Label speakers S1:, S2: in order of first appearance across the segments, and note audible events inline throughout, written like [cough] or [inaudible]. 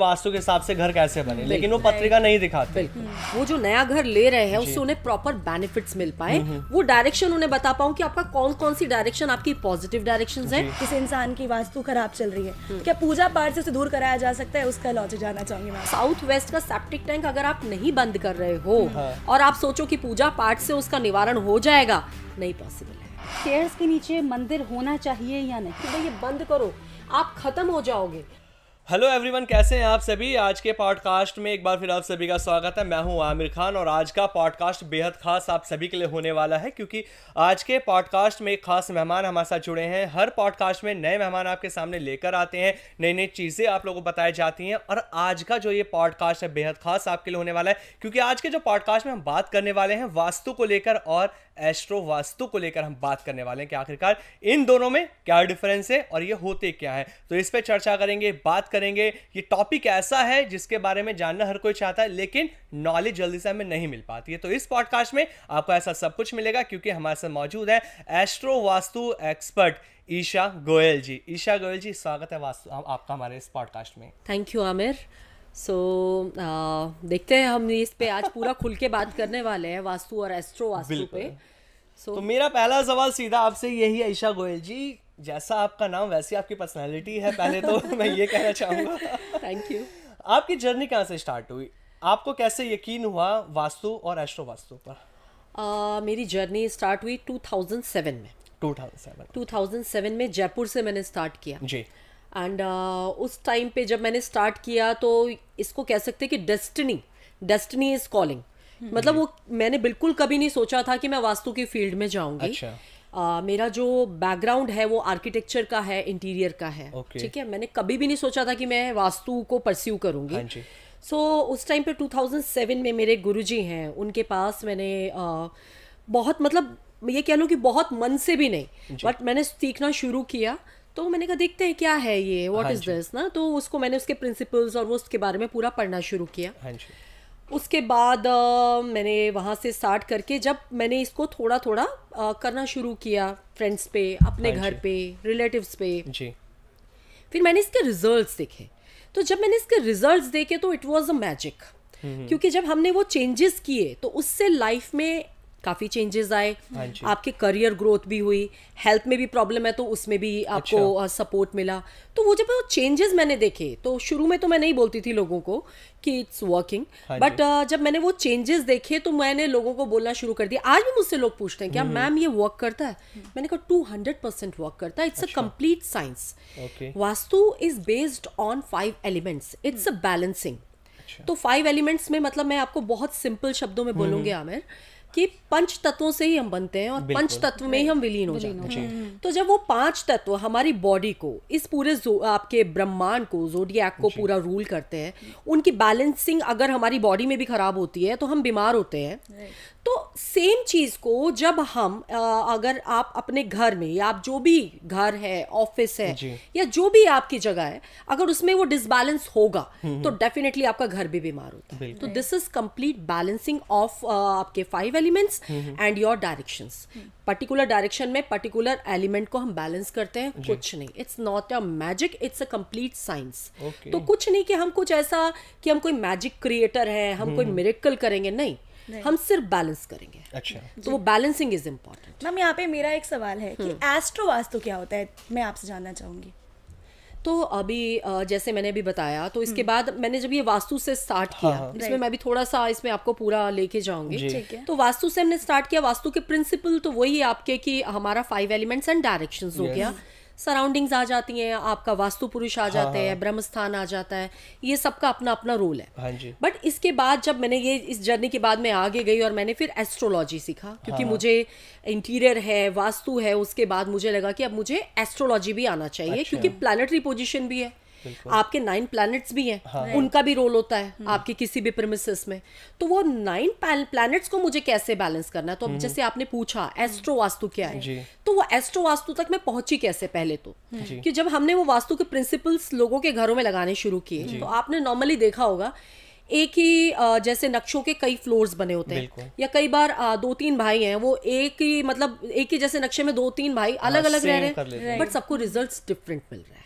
S1: वास्तु के हिसाब से घर कैसे बने लेकिन वो पत्रिका नहीं दिखाते
S2: वो जो नया घर ले रहे हैं उससे
S3: उन्हें प्रॉपर बेनिफिट्स मिल पाए हम्म, हम्म। वो डायरेक्शन उन्हें बता पाऊँ की आपका कौन कौन सी डायरेक्शन आपकी पॉजिटिव डायरेक्शन है किस इंसान की वास्तु खराब चल रही है हम्म। क्या पूजा पाठ से दूर कराया जा सकता है उसका लॉज जाना चाहूंगी साउथ वेस्ट का सेप्टिक टैंक अगर आप नहीं बंद कर रहे हो हाँ। और आप सोचो की पूजा पाठ से उसका निवारण हो जाएगा नहीं पॉसिबल
S2: के नीचे मंदिर होना चाहिए या नहीं तो ये बंद करो आप खत्म हो जाओगे हेलो एवरीवन कैसे
S1: हैं आप सभी आज के पॉडकास्ट में एक बार फिर आप सभी का स्वागत है मैं हूं आमिर खान और आज का पॉडकास्ट बेहद खास आप सभी के लिए होने वाला है क्योंकि आज के पॉडकास्ट में एक खास मेहमान हमारे साथ जुड़े हैं हर पॉडकास्ट में नए मेहमान आपके सामने लेकर आते हैं नई नई चीज़ें आप लोगों को बताई जाती हैं और आज का जो ये पॉडकास्ट है बेहद खास आपके लिए होने वाला है क्योंकि आज के जो पॉडकास्ट में हम बात करने वाले हैं वास्तु को लेकर और एस्ट्रो वास्तु को लेकर हम बात करने वाले हैं कि आखिरकार इन दोनों में क्या डिफरेंस है और ये होते क्या है तो इस पर चर्चा करेंगे बात करेंगे ये टॉपिक ऐसा है जिसके बारे में जानना हर कोई चाहता है लेकिन नॉलेज जल्दी से हमें नहीं मिल पाती है तो इस पॉडकास्ट में आपको ऐसा सब कुछ मिलेगा क्योंकि हमारे साथ मौजूद है एस्ट्रो वास्तु एक्सपर्ट ईशा गोयल जी ईशा गोयल जी स्वागत है वास्तु आपका हमारे इस पॉडकास्ट में
S3: thank you Aamir so so, uh, देखते हैं हम इस पे आज पूरा खुल के बात करने वाले हैं वास्तु और एस्ट्रो वास्तु पे सो so, तो
S1: मेरा पहला सवाल सीधा आपसे यही ईशा गोयल जी जैसा आपका नाम वैसी आपकी पर्सनालिटी है पहले तो [laughs] मैं ये कहना चाहूंगा थैंक यू आपकी जर्नी कहाँ से स्टार्ट हुई आपको कैसे यकीन हुआ वास्तु और एस्ट्रो वास्तु पर
S3: uh, मेरी जर्नी स्टार्ट हुई 2007 में 2007 2007 में जयपुर से मैंने स्टार्ट किया जी एंड uh, उस टाइम पे जब मैंने स्टार्ट किया तो इसको कह सकते हैं कि डेस्टिनी डेस्टिनी इज कॉलिंग मतलब वो मैंने बिल्कुल कभी नहीं सोचा था कि मैं वास्तु की फील्ड में जाऊंगी अच्छा। Uh, मेरा जो बैकग्राउंड है वो आर्किटेक्चर का है इंटीरियर का है okay. ठीक है मैंने कभी भी नहीं सोचा था कि मैं वास्तु को परस्यू करूंगी सो हाँ so, उस टाइम पे 2007 में मेरे गुरुजी हैं उनके पास मैंने uh, बहुत मतलब ये कह लूँ कि बहुत मन से भी नहीं बट मैंने सीखना शुरू किया तो मैंने कहा देखते हैं क्या है ये व्हाट इज दिस ना तो उसको मैंने उसके प्रिंसिपल्स और वो उसके बारे में पूरा पढ़ना शुरू किया हाँ उसके बाद आ, मैंने वहाँ से स्टार्ट करके जब मैंने इसको थोड़ा थोड़ा आ, करना शुरू किया फ्रेंड्स पे अपने हाँ घर पे रिलेटिव्स पे जी फिर मैंने इसके रिजल्ट्स देखे तो जब मैंने इसके रिजल्ट्स देखे तो इट वाज अ मैजिक क्योंकि जब हमने वो चेंजेस किए तो उससे लाइफ में काफ़ी चेंजेस आए आपके करियर ग्रोथ भी हुई हेल्थ में भी प्रॉब्लम है तो उसमें भी आपको अच्छा। सपोर्ट मिला तो वो जब चेंजेस मैंने देखे तो शुरू में तो मैं नहीं बोलती थी लोगों को कि इट्स वर्किंग बट जब मैंने वो चेंजेस देखे तो मैंने लोगों को बोलना शुरू कर दिया आज भी मुझसे लोग पूछते हैं क्या मैम हम्म, हम्म। ये वर्क करता है मैंने कहा टू हंड्रेड परसेंट वर्क करता है it's a complete science vastu is based on five elements it's a balancing तो फाइव एलिमेंट्स में मतलब मैं आपको बहुत सिंपल शब्दों में बोलूंगी हम्म, आमिर कि पंच तत्वों से ही हम बनते हैं और पंच तत्व में ही हम विलीन हो जाते हैं हम्म। तो जब वो पांच तत्व हमारी बॉडी को इस पूरे आपके ब्रह्मांड को जोडिया को पूरा रूल करते हैं उनकी बैलेंसिंग अगर हमारी बॉडी में भी खराब होती है तो हम बीमार होते हैं तो सेम चीज़ को जब हम अगर आप अपने घर में या आप जो भी घर है ऑफिस है या जो भी आपकी जगह है अगर उसमें वो डिसबैलेंस होगा हम्म, तो डेफिनेटली हम्म। आपका घर भी बीमार होता है तो this is complete balancing of आपके five elements and your direction particular direction में पर्टिकुलर एलिमेंट को हम बैलेंस करते हैं कुछ नहीं it's not a magic it's a complete science तो कुछ नहीं कि हम कुछ ऐसा कि हम कोई मैजिक क्रिएटर है हम कोई मिरेकल हम्म, करेंगे नहीं हम सिर्फ बैलेंस करेंगे अच्छा तो वो बैलेंसिंग इज इम्पोर्टेंट मैम यहाँ पे मेरा एक सवाल है कि एस्ट्रो हम्म। तो वास्तु क्या
S2: होता है मैं आपसे जानना चाहूँगी
S3: तो अभी जैसे मैंने अभी बताया तो इसके हम्म। बाद मैंने जब ये वास्तु से स्टार्ट किया हाँ, हाँ। इसमें मैं भी थोड़ा सा इसमें आपको पूरा लेके जाऊंगी तो वास्तु से हमने स्टार्ट किया वास्तु के प्रिंसिपल तो वही आपके कि हमारा फाइव एलिमेंट्स एंड डायरेक्शंस हो गया सराउंडिंग्स आ जाती हैं आपका वास्तु पुरुष आ हाँ, जाते हैं हाँ। ब्रह्मस्थान आ जाता है ये सबका अपना अपना रोल है बट हाँ इसके बाद जब मैंने ये इस जर्नी के बाद मैं आगे गई और मैंने फिर एस्ट्रोलॉजी सीखा क्योंकि मुझे इंटीरियर है वास्तु है उसके बाद मुझे लगा कि अब मुझे एस्ट्रोलॉजी भी आना चाहिए अच्छा। क्योंकि प्लानिटरी पोजिशन भी है आपके नाइन प्लैनेट्स भी हैं हाँ. उनका भी रोल होता है हम्म। आपके किसी भी प्रमिस में तो वो नाइन प्लैनेट्स को मुझे कैसे बैलेंस करना है तो अब हम्म। जैसे आपने पूछा एस्ट्रो हम्म। वास्तु क्या है तो वो एस्ट्रो वास्तु तक मैं पहुंची कैसे पहले तो कि जब हमने वो वास्तु के प्रिंसिपल्स लोगों के घरों में लगाने शुरू किए तो आपने नॉर्मली देखा होगा एक ही जैसे नक्शों के कई फ्लोर्स बने होते हैं या कई बार दो तीन भाई हैं वो एक ही मतलब एक ही जैसे नक्शे में दो तीन भाई हाँ, अलग अलग रह रहे हैं बट सबको रिजल्ट्स डिफरेंट मिल रहे हैं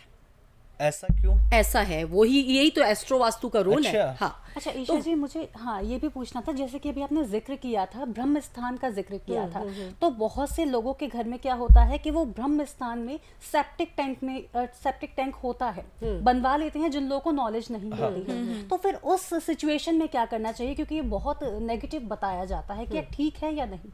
S3: ऐसा क्यों ऐसा है वो ही यही तो एस्ट्रो वास्तु का रोल अच्छा। है हाँ
S2: अच्छा तो ईशा तो, जी मुझे हाँ ये भी पूछना था जैसे कि अभी आपने जिक्र किया था ब्रह्म स्थान का जिक्र किया हम्म, था हम्म, हम्म। तो बहुत से लोगों के घर में क्या होता है कि वो ब्रह्म स्थान में सेप्टिक टैंक में सेप्टिक टैंक होता है बनवा लेते हैं जिन लोगों को नॉलेज नहीं हाँ। होती है तो फिर उस सिचुएशन में क्या करना चाहिए क्योंकि ये बहुत नेगेटिव बताया जाता है कि ठीक है या नहीं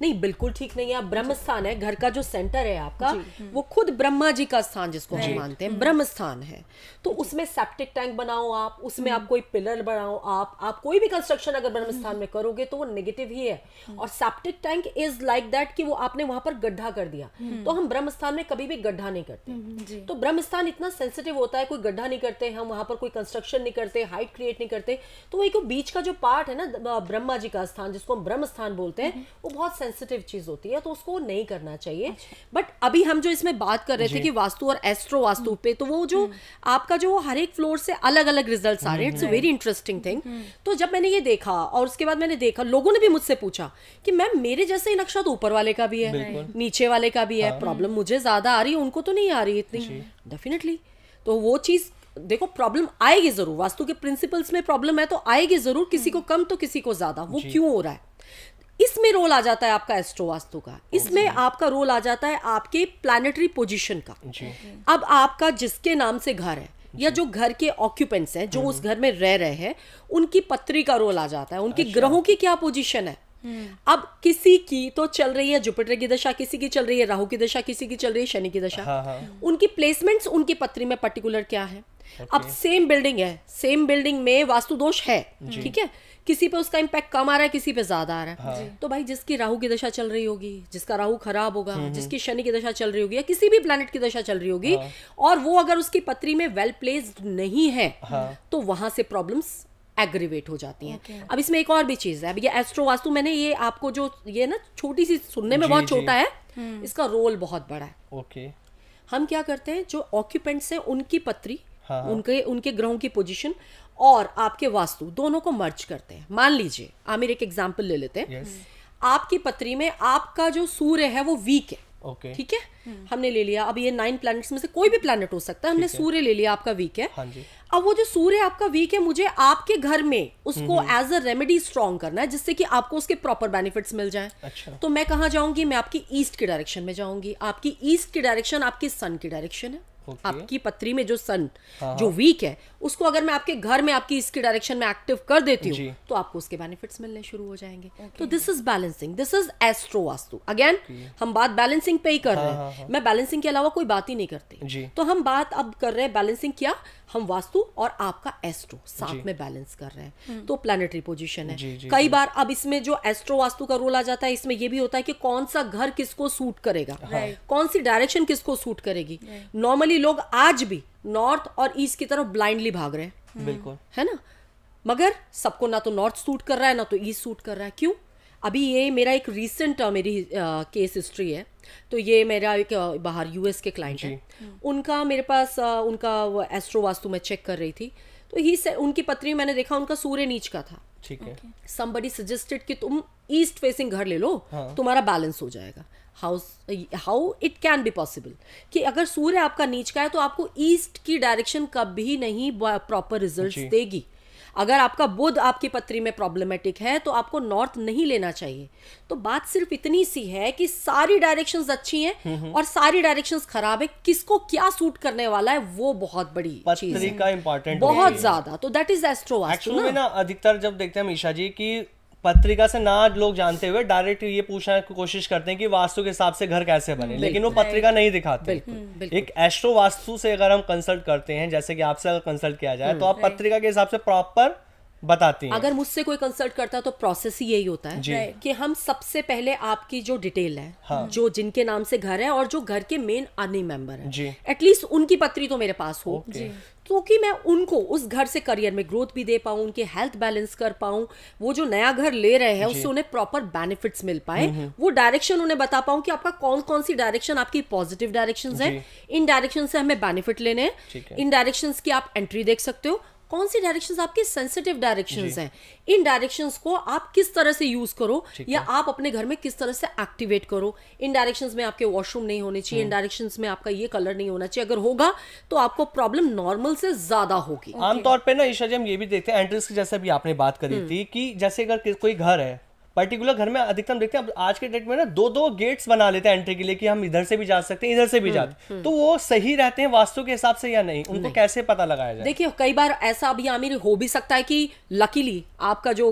S3: नहीं बिल्कुल ठीक नहीं है ब्रह्म स्थान है घर का जो सेंटर है आपका हम्म। वो खुद ब्रह्मा जी का स्थान जिसको हम मानते हैं हम्म। ब्रह्म स्थान है तो उसमें सेप्टिक टैंक बनाओ आप उसमें आप हम्म। कोई पिलर बनाओ आप आप कोई भी कंस्ट्रक्शन अगर ब्रह्म स्थान में करोगे तो वो नेगेटिव ही है और septic tank is like that कि वो आपने वहां पर गड्ढा कर दिया तो हम ब्रह्म स्थान में कभी भी गड्ढा नहीं
S2: करते
S3: तो ब्रह्म स्थान इतना सेंसिटिव होता है कोई गड्ढा नहीं करते हम वहां पर कोई कंस्ट्रक्शन नहीं करते हाइट क्रिएट नहीं करते तो वो एक बीच का जो पार्ट है ना ब्रह्मा जी का स्थान जिसको हम ब्रह्म स्थान बोलते हैं वो बहुत सेंसिटिव चीज होती है तो उसको नहीं करना चाहिए बट अच्छा। अभी हम जो इसमें बात कर रहे थे कि वास्तु और एस्ट्रो वास्तु पे तो वो जो हम्म। आपका जो हर एक फ्लोर से अलग अलग रिजल्ट आ रहे हैं इट्स वेरी इंटरेस्टिंग थिंग तो जब मैंने ये देखा और उसके बाद मैंने देखा लोगों ने भी मुझसे पूछा कि मैम मेरे जैसे ही नक्शा तो ऊपर वाले का भी है नीचे वाले का भी है प्रॉब्लम हाँ। मुझे ज्यादा आ रही है उनको तो नहीं आ रही इतनी डेफिनेटली तो वो चीज देखो प्रॉब्लम आएगी जरूर वास्तु के प्रिंसिपल्स में प्रॉब्लम है तो आएगी जरूर किसी हम्म। को कम तो किसी को ज्यादा वो क्यों हो रहा है इसमें रोल आ जाता है आपका एस्ट्रोवास्तु का इसमें आपका रोल आ जाता है आपके प्लानिटरी पोजिशन का अब आपका जिसके नाम से घर है या जो घर के ऑक्यूपेंट्स हैं जो हम्म। उस घर में रह रहे हैं उनकी पत्री का रोल आ जाता है उनके अच्छा। ग्रहों की क्या पोजीशन है हम्म। अब किसी की तो चल रही है जुपिटर की दशा किसी की चल रही है राहु की दशा किसी की चल रही है शनि की दशा हाँ हाँ। उनकी प्लेसमेंट्स उनकी पत्री में पर्टिकुलर क्या है अब सेम बिल्डिंग है सेम बिल्डिंग में वास्तु दोष है ठीक है किसी पे उसका इम्पैक्ट कम आ रहा है किसी पे ज्यादा आ रहा है हाँ। तो भाई जिसकी राहु की दशा चल रही होगी जिसका राहु खराब होगा हम्म, हम्म। जिसकी शनि की दशा चल रही होगी या किसी भी प्लानट की दशा चल रही होगी हाँ। और वो अगर उसकी पत्री में वेल प्लेस्ड नहीं है हाँ। तो वहां से प्रॉब्लम्स एग्रीवेट हो जाती हैं okay. अब इसमें एक और भी चीज़ है अब ये एस्ट्रो वास्तु मैंने ये आपको जो ये ना छोटी सी सुनने में बहुत छोटा है हम्म। इसका रोल बहुत बड़ा है ओके हम क्या करते हैं जो ऑक्यूपेंट्स हैं उनकी पत्री हाँ, हाँ। उनके उनके ग्रहों की पोजीशन और आपके वास्तु दोनों को मर्ज करते हैं मान लीजिए आमिर एक एग्जाम्पल ले लेते हैं yes. आपकी पत्री में आपका जो सूर्य है वो वीक है ओके ठीक है hmm. हमने ले लिया अब ये नाइन प्लैनेट्स में से कोई भी प्लैनेट हो सकता है हमने सूर्य ले लिया आपका वीक है हाँ जी। अब वो जो सूर्य आपका वीक है मुझे आपके घर में उसको एज अ रेमेडी स्ट्रॉन्ग करना है जिससे कि आपको उसके प्रॉपर बेनिफिट्स मिल जाए अच्छा। तो मैं कहाँ जाऊंगी मैं आपकी ईस्ट के डायरेक्शन में जाऊंगी आपकी ईस्ट की डायरेक्शन आपके सन की डायरेक्शन है okay. आपकी पत्री में जो सन हाँ, जो वीक हाँ। है उसको अगर मैं आपके घर में आपकी इसके डायरेक्शन में एक्टिव कर देती हूँ तो आपको उसके बेनिफिट्स मिलने शुरू हो जाएंगे okay. तो this is balancing this is astro vastu again हम बात बैलेंसिंग पे ही कर हाँ, रहे हैं मैं बैलेंसिंग के अलावा कोई बात ही नहीं करती तो हम बात अब कर रहे हैं बैलेंसिंग क्या हम वास्तु और आपका एस्ट्रो साथ में बैलेंस कर रहे हैं हम्म। तो प्लानिटरी पोजिशन है कई बार अब इसमें जो एस्ट्रो वास्तु का रोल आ जाता है इसमें यह भी होता है कि कौन सा घर किसको सूट करेगा कौन सी डायरेक्शन किसको सूट करेगी नॉर्मली कई लोग आज भी नॉर्थ और ईस्ट की तरफ ब्लाइंडली भाग रहे हैं बिल्कुल है ना मगर सबको ना तो नॉर्थ सूट कर रहा है ना तो ईस्ट सूट कर रहा है क्यों अभी ये मेरा एक रिसेंट मेरी केस हिस्ट्री है तो ये मेरा एक बाहर यूएस के क्लाइंट है उनका मेरे पास उनका एस्ट्रो वास्तु मैं चेक कर रही थी तो ही से उनकी पत्नी मैंने देखा उनका सूर्य नीच का था ठीक है समबडी सजेस्टेड कि तुम ईस्ट फेसिंग घर ले लो हाँ. तुम्हारा बैलेंस हो जाएगा house how it can be possible कि अगर सूर्य आपका नीच का है तो आपको ईस्ट की डायरेक्शन कभी नहीं प्रॉपर रिजल्ट देगी अगर आपका बुध आपकी पत्री में प्रॉब्लमेटिक है तो आपको नॉर्थ नहीं लेना चाहिए तो बात सिर्फ इतनी सी है कि सारी डायरेक्शंस अच्छी हैं हम्म, हम्म। और सारी डायरेक्शंस खराब है किसको क्या सूट करने वाला है वो बहुत बड़ी चीज है बहुत ज्यादा तो दैट इज एस्ट्रो एक्चुअली ना
S1: अधिकतर जब देखते हैं मीशा जी की पत्रिका से ना लोग जानते हुए डायरेक्ट ये पूछने की कोशिश करते हैं कि वास्तु के हिसाब से घर कैसे बने लेकिन वो पत्रिका नहीं दिखाते हम्म, एक एस्ट्रो वास्तु से अगर हम कंसल्ट करते हैं जैसे कि आपसे अगर कंसल्ट किया जाए तो आप हम्म, पत्रिका के हिसाब से प्रॉपर बताते हैं अगर
S3: मुझसे कोई कंसल्ट करता है तो प्रोसेस ही यही होता है कि हम सबसे पहले आपकी जो डिटेल है हाँ। जो जिनके नाम से घर है और जो घर के मेन अर्निंग मेंबर है एटलीस्ट उनकी पत्री तो मेरे पास हो क्योंकि तो मैं उनको उस घर से करियर में ग्रोथ भी दे पाऊं उनके हेल्थ बैलेंस कर पाऊं वो जो नया घर ले रहे हैं उससे उन्हें प्रॉपर बेनिफिट्स मिल पाए हम्म, हम्म। वो डायरेक्शन उन्हें बता पाऊं कि आपका कौन कौन सी डायरेक्शन आपकी पॉजिटिव डायरेक्शन है इन डायरेक्शन से हमें बेनिफिट लेने हैं इन डायरेक्शन की आप एंट्री देख सकते हो कौन सी डायरेक्शन आपके सेंसिटिव डायरेक्शन हैं इन डायरेक्शन को आप किस तरह से यूज करो या आप अपने घर में किस तरह से एक्टिवेट करो इन डायरेक्शन में आपके वॉशरूम नहीं होने चाहिए इन डायरेक्शन हम्म। में आपका ये कलर नहीं होना चाहिए अगर होगा तो आपको प्रॉब्लम नॉर्मल से ज्यादा होगी आमतौर पर ना ईशा
S1: जी हम ये भी देखते हैं एंट्रेंस की जैसे अभी आपने बात करी हम्म। थी कि जैसे अगर कोई घर है पर्टिकुलर घर में अधिकतम देखते हैं आज के डेट में ना दो दो गेट्स बना लेते हैं एंट्री के लिए कि हम इधर से भी जा सकते हैं इधर से भी हम्म, जाते हम्म। तो वो सही रहते हैं वास्तु के हिसाब से या नहीं उनको कैसे पता लगाया जाए
S3: देखिए कई बार ऐसा अभी आमिर हो भी सकता है कि लकीली आपका जो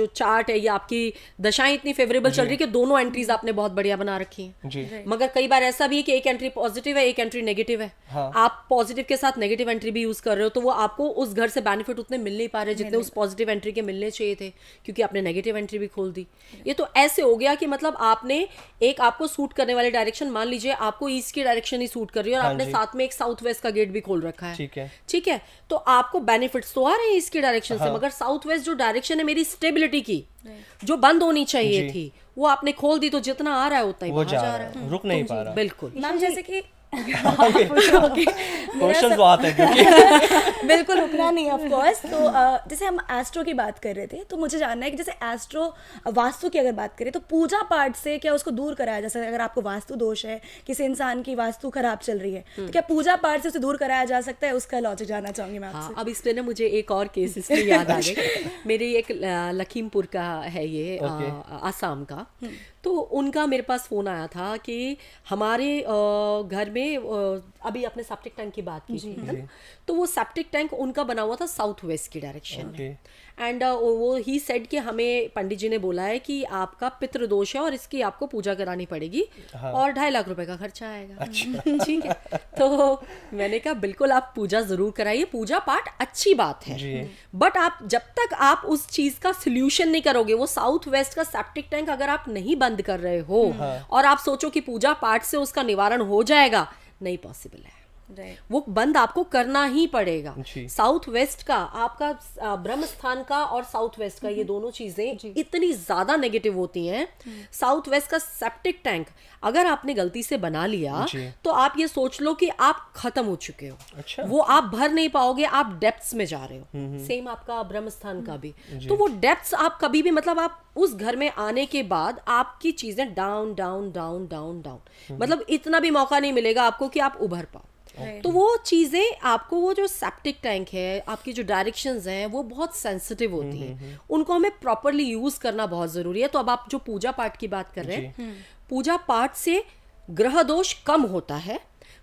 S3: जो चार्ट है या आपकी दशाएं इतनी फेवरेबल चल रही है कि दोनों एंट्रीज आपने बहुत बढ़िया बना रखी है मगर कई बार ऐसा भी है कि एक एंट्री पॉजिटिव है एक एंट्री नेगेटिव है हाँ। आप पॉजिटिव के साथ नेगेटिव एंट्री भी यूज कर रहे हो तो वो आपको उस घर से बेनिफिट उतने मिल नहीं पा रहे जितने उस पॉजिटिव एंट्री के मिलने चाहिए थे क्योंकि आपने नेगेटिव एंट्री भी खोल दी ये तो ऐसे हो गया कि मतलब आपने एक आपको सूट करने वाले डायरेक्शन मान लीजिए आपको ईस्ट की डायरेक्शन ही सूट कर रही है और हाँ आपने साथ में एक साउथ वेस्ट का गेट भी खोल रखा है ठीक है ठीक है तो आपको बेनिफिट्स तो आ रहे हैं ईस्ट की डायरेक्शन से हाँ। मगर साउथ वेस्ट जो डायरेक्शन है मेरी स्टेबिलिटी की जो बंद होनी चाहिए थी वो आपने खोल दी तो जितना आ रहा है उतना ही जा रहा है रुक नहीं पा रहा बिल्कुल मैम जैसे कि क्वेश्चंस [laughs]
S1: हाँ, [laughs] बहुत हैं
S3: क्योंकि [laughs] बिल्कुल रुकना नहीं ऑफ कोर्स तो जैसे हम एस्ट्रो की बात कर रहे थे तो मुझे जानना है कि जैसे एस्ट्रो वास्तु की अगर बात करें तो पूजा पाठ से क्या उसको दूर कराया जा सकता है अगर आपको वास्तु दोष है किसी इंसान की वास्तु खराब चल रही है तो हम्म। क्या पूजा पाठ से उसे दूर कराया जा सकता है उसका लॉजिक जानना चाहूंगी मैं हाँ, आपसे अब इसमें ना मुझे एक और
S2: केस इसमें याद आ
S3: गई मेरे एक लखीमपुर का है ये आसाम का हम्म। तो उनका मेरे पास फ़ोन आया था कि हमारे घर में अभी आपने सेप्टिक टैंक की बात की थी तो वो सेप्टिक टैंक उनका बना हुआ था साउथ वेस्ट की डायरेक्शन में एंड uh, वो ही सेड कि हमें पंडित जी ने बोला है कि आपका पितृदोष है और इसकी आपको पूजा करानी पड़ेगी हाँ। और ढाई लाख रुपए का खर्चा आएगा अच्छा। [laughs] ठीक है तो मैंने कहा बिल्कुल आप पूजा ज़रूर कराइए पूजा पाठ अच्छी बात है बट आप जब तक आप उस चीज़ का सोल्यूशन नहीं करोगे वो साउथ वेस्ट का सेप्टिक टैंक अगर आप नहीं बंद कर रहे हो हाँ। और आप सोचो कि पूजा पाठ से उसका निवारण हो जाएगा नहीं पॉसिबल है वो बंद आपको करना ही पड़ेगा साउथ वेस्ट का आपका ब्रह्म स्थान का और साउथ वेस्ट का ये हम्म। दोनों चीजें इतनी ज्यादा नेगेटिव होती हैं हम्म। साउथ वेस्ट का सेप्टिक टैंक अगर आपने गलती से बना लिया तो आप ये सोच लो कि आप खत्म हो चुके हो अच्छा। वो आप भर नहीं पाओगे आप डेप्थ में जा रहे हो सेम हम्म, आपका ब्रह्म स्थान का भी तो वो डेप्थ आप कभी भी मतलब आप उस घर में आने के बाद आपकी चीजें down down down down down मतलब इतना भी मौका नहीं मिलेगा आपको कि आप उभर पाओ तो वो चीज़ें आपको वो जो सेप्टिक टैंक है आपकी जो डायरेक्शन हैं वो बहुत सेंसिटिव होती हम्म, हैं हम्म, हम्म। उनको हमें प्रॉपरली यूज़ करना बहुत ज़रूरी है तो अब आप जो पूजा पाठ की बात कर रहे हैं पूजा पाठ से ग्रह दोष कम होता है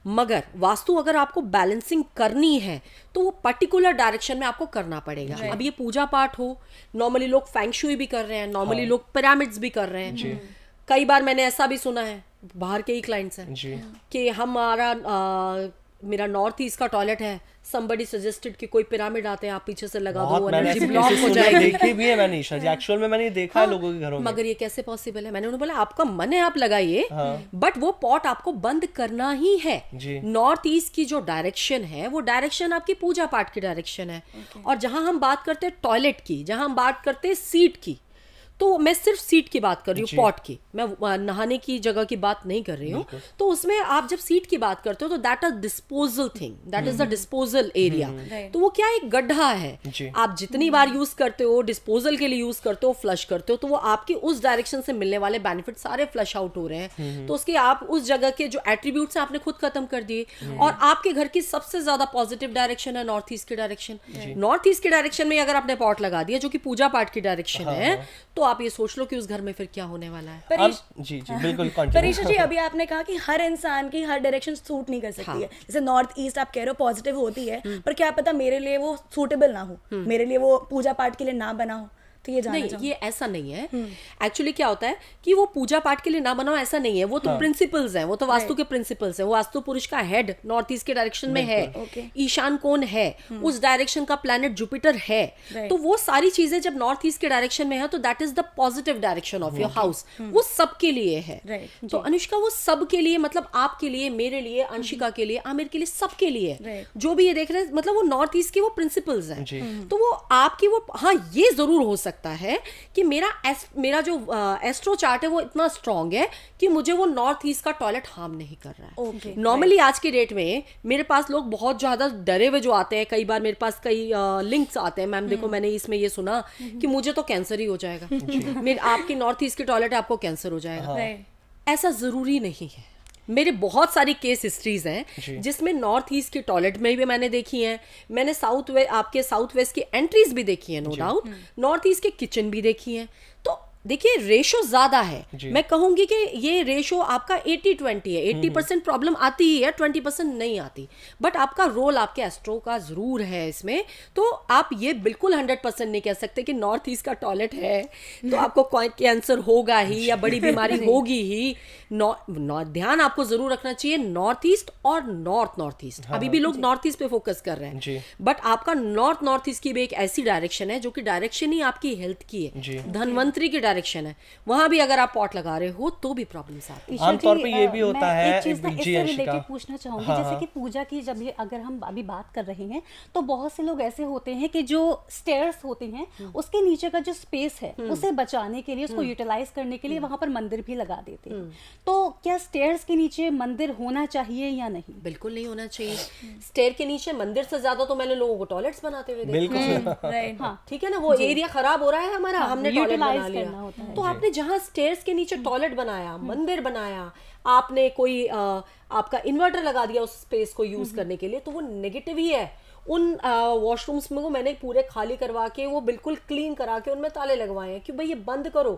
S3: मगर वास्तु अगर आपको बैलेंसिंग करनी है तो वो पर्टिकुलर डायरेक्शन में आपको करना पड़ेगा अब ये पूजा पाठ हो नॉर्मली लोग फैंगशुई भी कर रहे हैं नॉर्मली हाँ। लोग पिरामिड्स भी कर रहे हैं कई बार मैंने ऐसा भी सुना है बाहर के ही क्लाइंट्स हैं कि हमारा मेरा नॉर्थ ईस्ट का टॉयलेट है समबडी सजेस्टेड कि कोई पिरामिड आते हैं आप पीछे से लगा दो ब्लॉक हो जाएगी देखी भी
S1: है मैंने ईशा जी एक्चुअल [laughs] में मैंने देखा हाँ, लोगों के घरों में मगर ये
S3: कैसे पॉसिबल है मैंने उन्हें बोला आपका मन है आप लगाइए हाँ, बट वो पॉट आपको बंद करना ही है नॉर्थ ईस्ट की जो डायरेक्शन है वो डायरेक्शन आपकी पूजा पाठ की डायरेक्शन है और जहाँ हम बात करते हैं टॉयलेट की जहाँ हम बात करते हैं सीट की तो मैं सिर्फ सीट की बात कर रही हूँ पॉट की मैं नहाने की जगह की बात नहीं कर रही हूँ तो उसमें आप जब सीट की बात करते हो तो that are disposal thing that is a disposal area तो वो क्या एक गड्ढा है आप जितनी बार यूज करते हो डिस्पोजल के लिए यूज करते हो फ्लश करते हो तो वो आपके उस डायरेक्शन से मिलने वाले बेनिफिट सारे फ्लश आउट हो रहे हैं हम्म, हम्म। तो उसके आप उस जगह के जो एट्रीब्यूट आपने खुद खत्म कर दिए हम्म। और आपके घर की सबसे ज्यादा पॉजिटिव डायरेक्शन है नॉर्थ ईस्ट की डायरेक्शन नॉर्थ ईस्ट के डायरेक्शन में अगर आपने पॉट लगा दिया जो कि पूजा पाठ की डायरेक्शन हाँ, है हाँ। तो आप ये सोच लो कि उस घर में फिर क्या होने वाला है परीश...
S1: जी जी बिल्कुल परीक्षा जी अभी
S3: आपने कहा कि हर इंसान की हर डायरेक्शन सूट नहीं कर सकती हाँ। है जैसे नॉर्थ ईस्ट आप कह रहे हो पॉजिटिव होती है हम्म। पर क्या पता मेरे लिए वो सूटेबल ना हो हम्म। मेरे लिए वो पूजा पाठ के लिए ना बना हो तो ये नहीं ये ऐसा नहीं है एक्चुअली हम्म। क्या होता है कि वो पूजा पाठ के लिए ना बनाओ ऐसा नहीं है वो तो प्रिंसिपल्स हाँ। हैं वो तो वास्तु के प्रिंसिपल्स हैं वो वास्तु पुरुष का हेड नॉर्थ ईस्ट के डायरेक्शन में है ईशान कौन है हम्म। उस डायरेक्शन का प्लेनेट जुपिटर है तो वो सारी चीजें जब नॉर्थ ईस्ट के डायरेक्शन में है तो that is the positive direction of your house वो सबके लिए है तो अनुष्का वो सबके लिए मतलब आपके लिए मेरे लिए हम्म। अंशिका के लिए आमिर के लिए सबके लिए जो भी ये देख रहे हैं मतलब वो नॉर्थ ईस्ट के वो प्रिंसिपल्स हैं तो वो आपकी वो हाँ ये जरूर हो सकता सकता है कि मेरा एस मेरा जो एस्ट्रो चार्ट है वो इतना स्ट्रांग है कि मुझे वो नॉर्थ ईस्ट का टॉयलेट हार्म नहीं कर रहा है नॉर्मली okay, आज के डेट में मेरे पास लोग बहुत ज़्यादा डरे हुए जो आते हैं कई बार मेरे पास कई लिंक्स आते हैं मैम देखो हम्म। मैंने इसमें ये सुना कि हम्म। मुझे तो कैंसर ही हो जाएगा [laughs] मेरे आपके नॉर्थ ईस्ट के टॉयलेट आपको कैंसर हो जाएगा हाँ। ऐसा ज़रूरी नहीं है मेरे बहुत सारी केस हिस्ट्रीज हैं जिसमें नॉर्थ ईस्ट के टॉयलेट में भी मैंने देखी हैं मैंने साउथ वे आपके साउथ वेस्ट की एंट्रीज भी देखी हैं नो डाउट नॉर्थ ईस्ट के किचन भी देखी हैं देखिए रेशो ज्यादा है मैं कहूंगी कि ये रेशो आपका 80 20 है 80 परसेंट प्रॉब्लम आती ही है 20 परसेंट नहीं आती बट आपका रोल आपके एस्ट्रो का जरूर है इसमें तो आप ये बिल्कुल 100 परसेंट नहीं कह सकते कि नॉर्थ ईस्ट का टॉयलेट है तो आपको कैंसर होगा ही या बड़ी [laughs] बीमारी होगी ही नौ, नौ, ध्यान आपको जरूर रखना चाहिए नॉर्थ ईस्ट और नॉर्थ नॉर्थ ईस्ट अभी भी लोग नॉर्थ ईस्ट पे फोकस कर रहे हैं बट आपका नॉर्थ नॉर्थ ईस्ट की भी एक ऐसी डायरेक्शन है जो कि डायरेक्शन ही आपकी हेल्थ की है धनवंतरी की डायरेक्शन है वहां भी अगर आप पॉट लगा रहे हो तो भी प्रॉब्लम
S1: आमतौर पे ये भी होता है एक चीज इससे रिलेटेड
S2: पूछना चाहूंगी हाँ। जैसे हाँ। कि पूजा की जब ये अगर हम अभी बात कर रहे हैं तो बहुत से लोग ऐसे होते हैं कि जो स्टेयर्स होते हैं हम्म। उसके नीचे का जो स्पेस है हम्म। उसे बचाने के लिए उसको यूटिलाइज हम्म। करने के लिए वहां पर मंदिर भी लगा देते हैं तो क्या स्टेयर्स के नीचे मंदिर होना चाहिए या नहीं बिल्कुल नहीं होना चाहिए स्टेयर के नीचे मंदिर से ज्यादा तो मैंने लोगों को टॉयलेट्स बनाते हुए देखा [laughs] हाँ,
S3: हाँ ठीक है ना वो एरिया खराब हो रहा है हमारा हमने टॉयलेट बना लिया बनाना होता है तो आपने जहाँ स्टेयर्स के नीचे टॉयलेट हम्म। बनाया हम्म। मंदिर बनाया आपने कोई आ, आपका इन्वर्टर लगा दिया उस स्पेस को यूज हम्म। करने के लिए तो वो नेगेटिव ही है उन वॉशरूम्स में वो मैंने पूरे खाली करवा के वो बिल्कुल क्लीन करा के उनमें ताले लगवाए हैं कि भाई ये बंद करो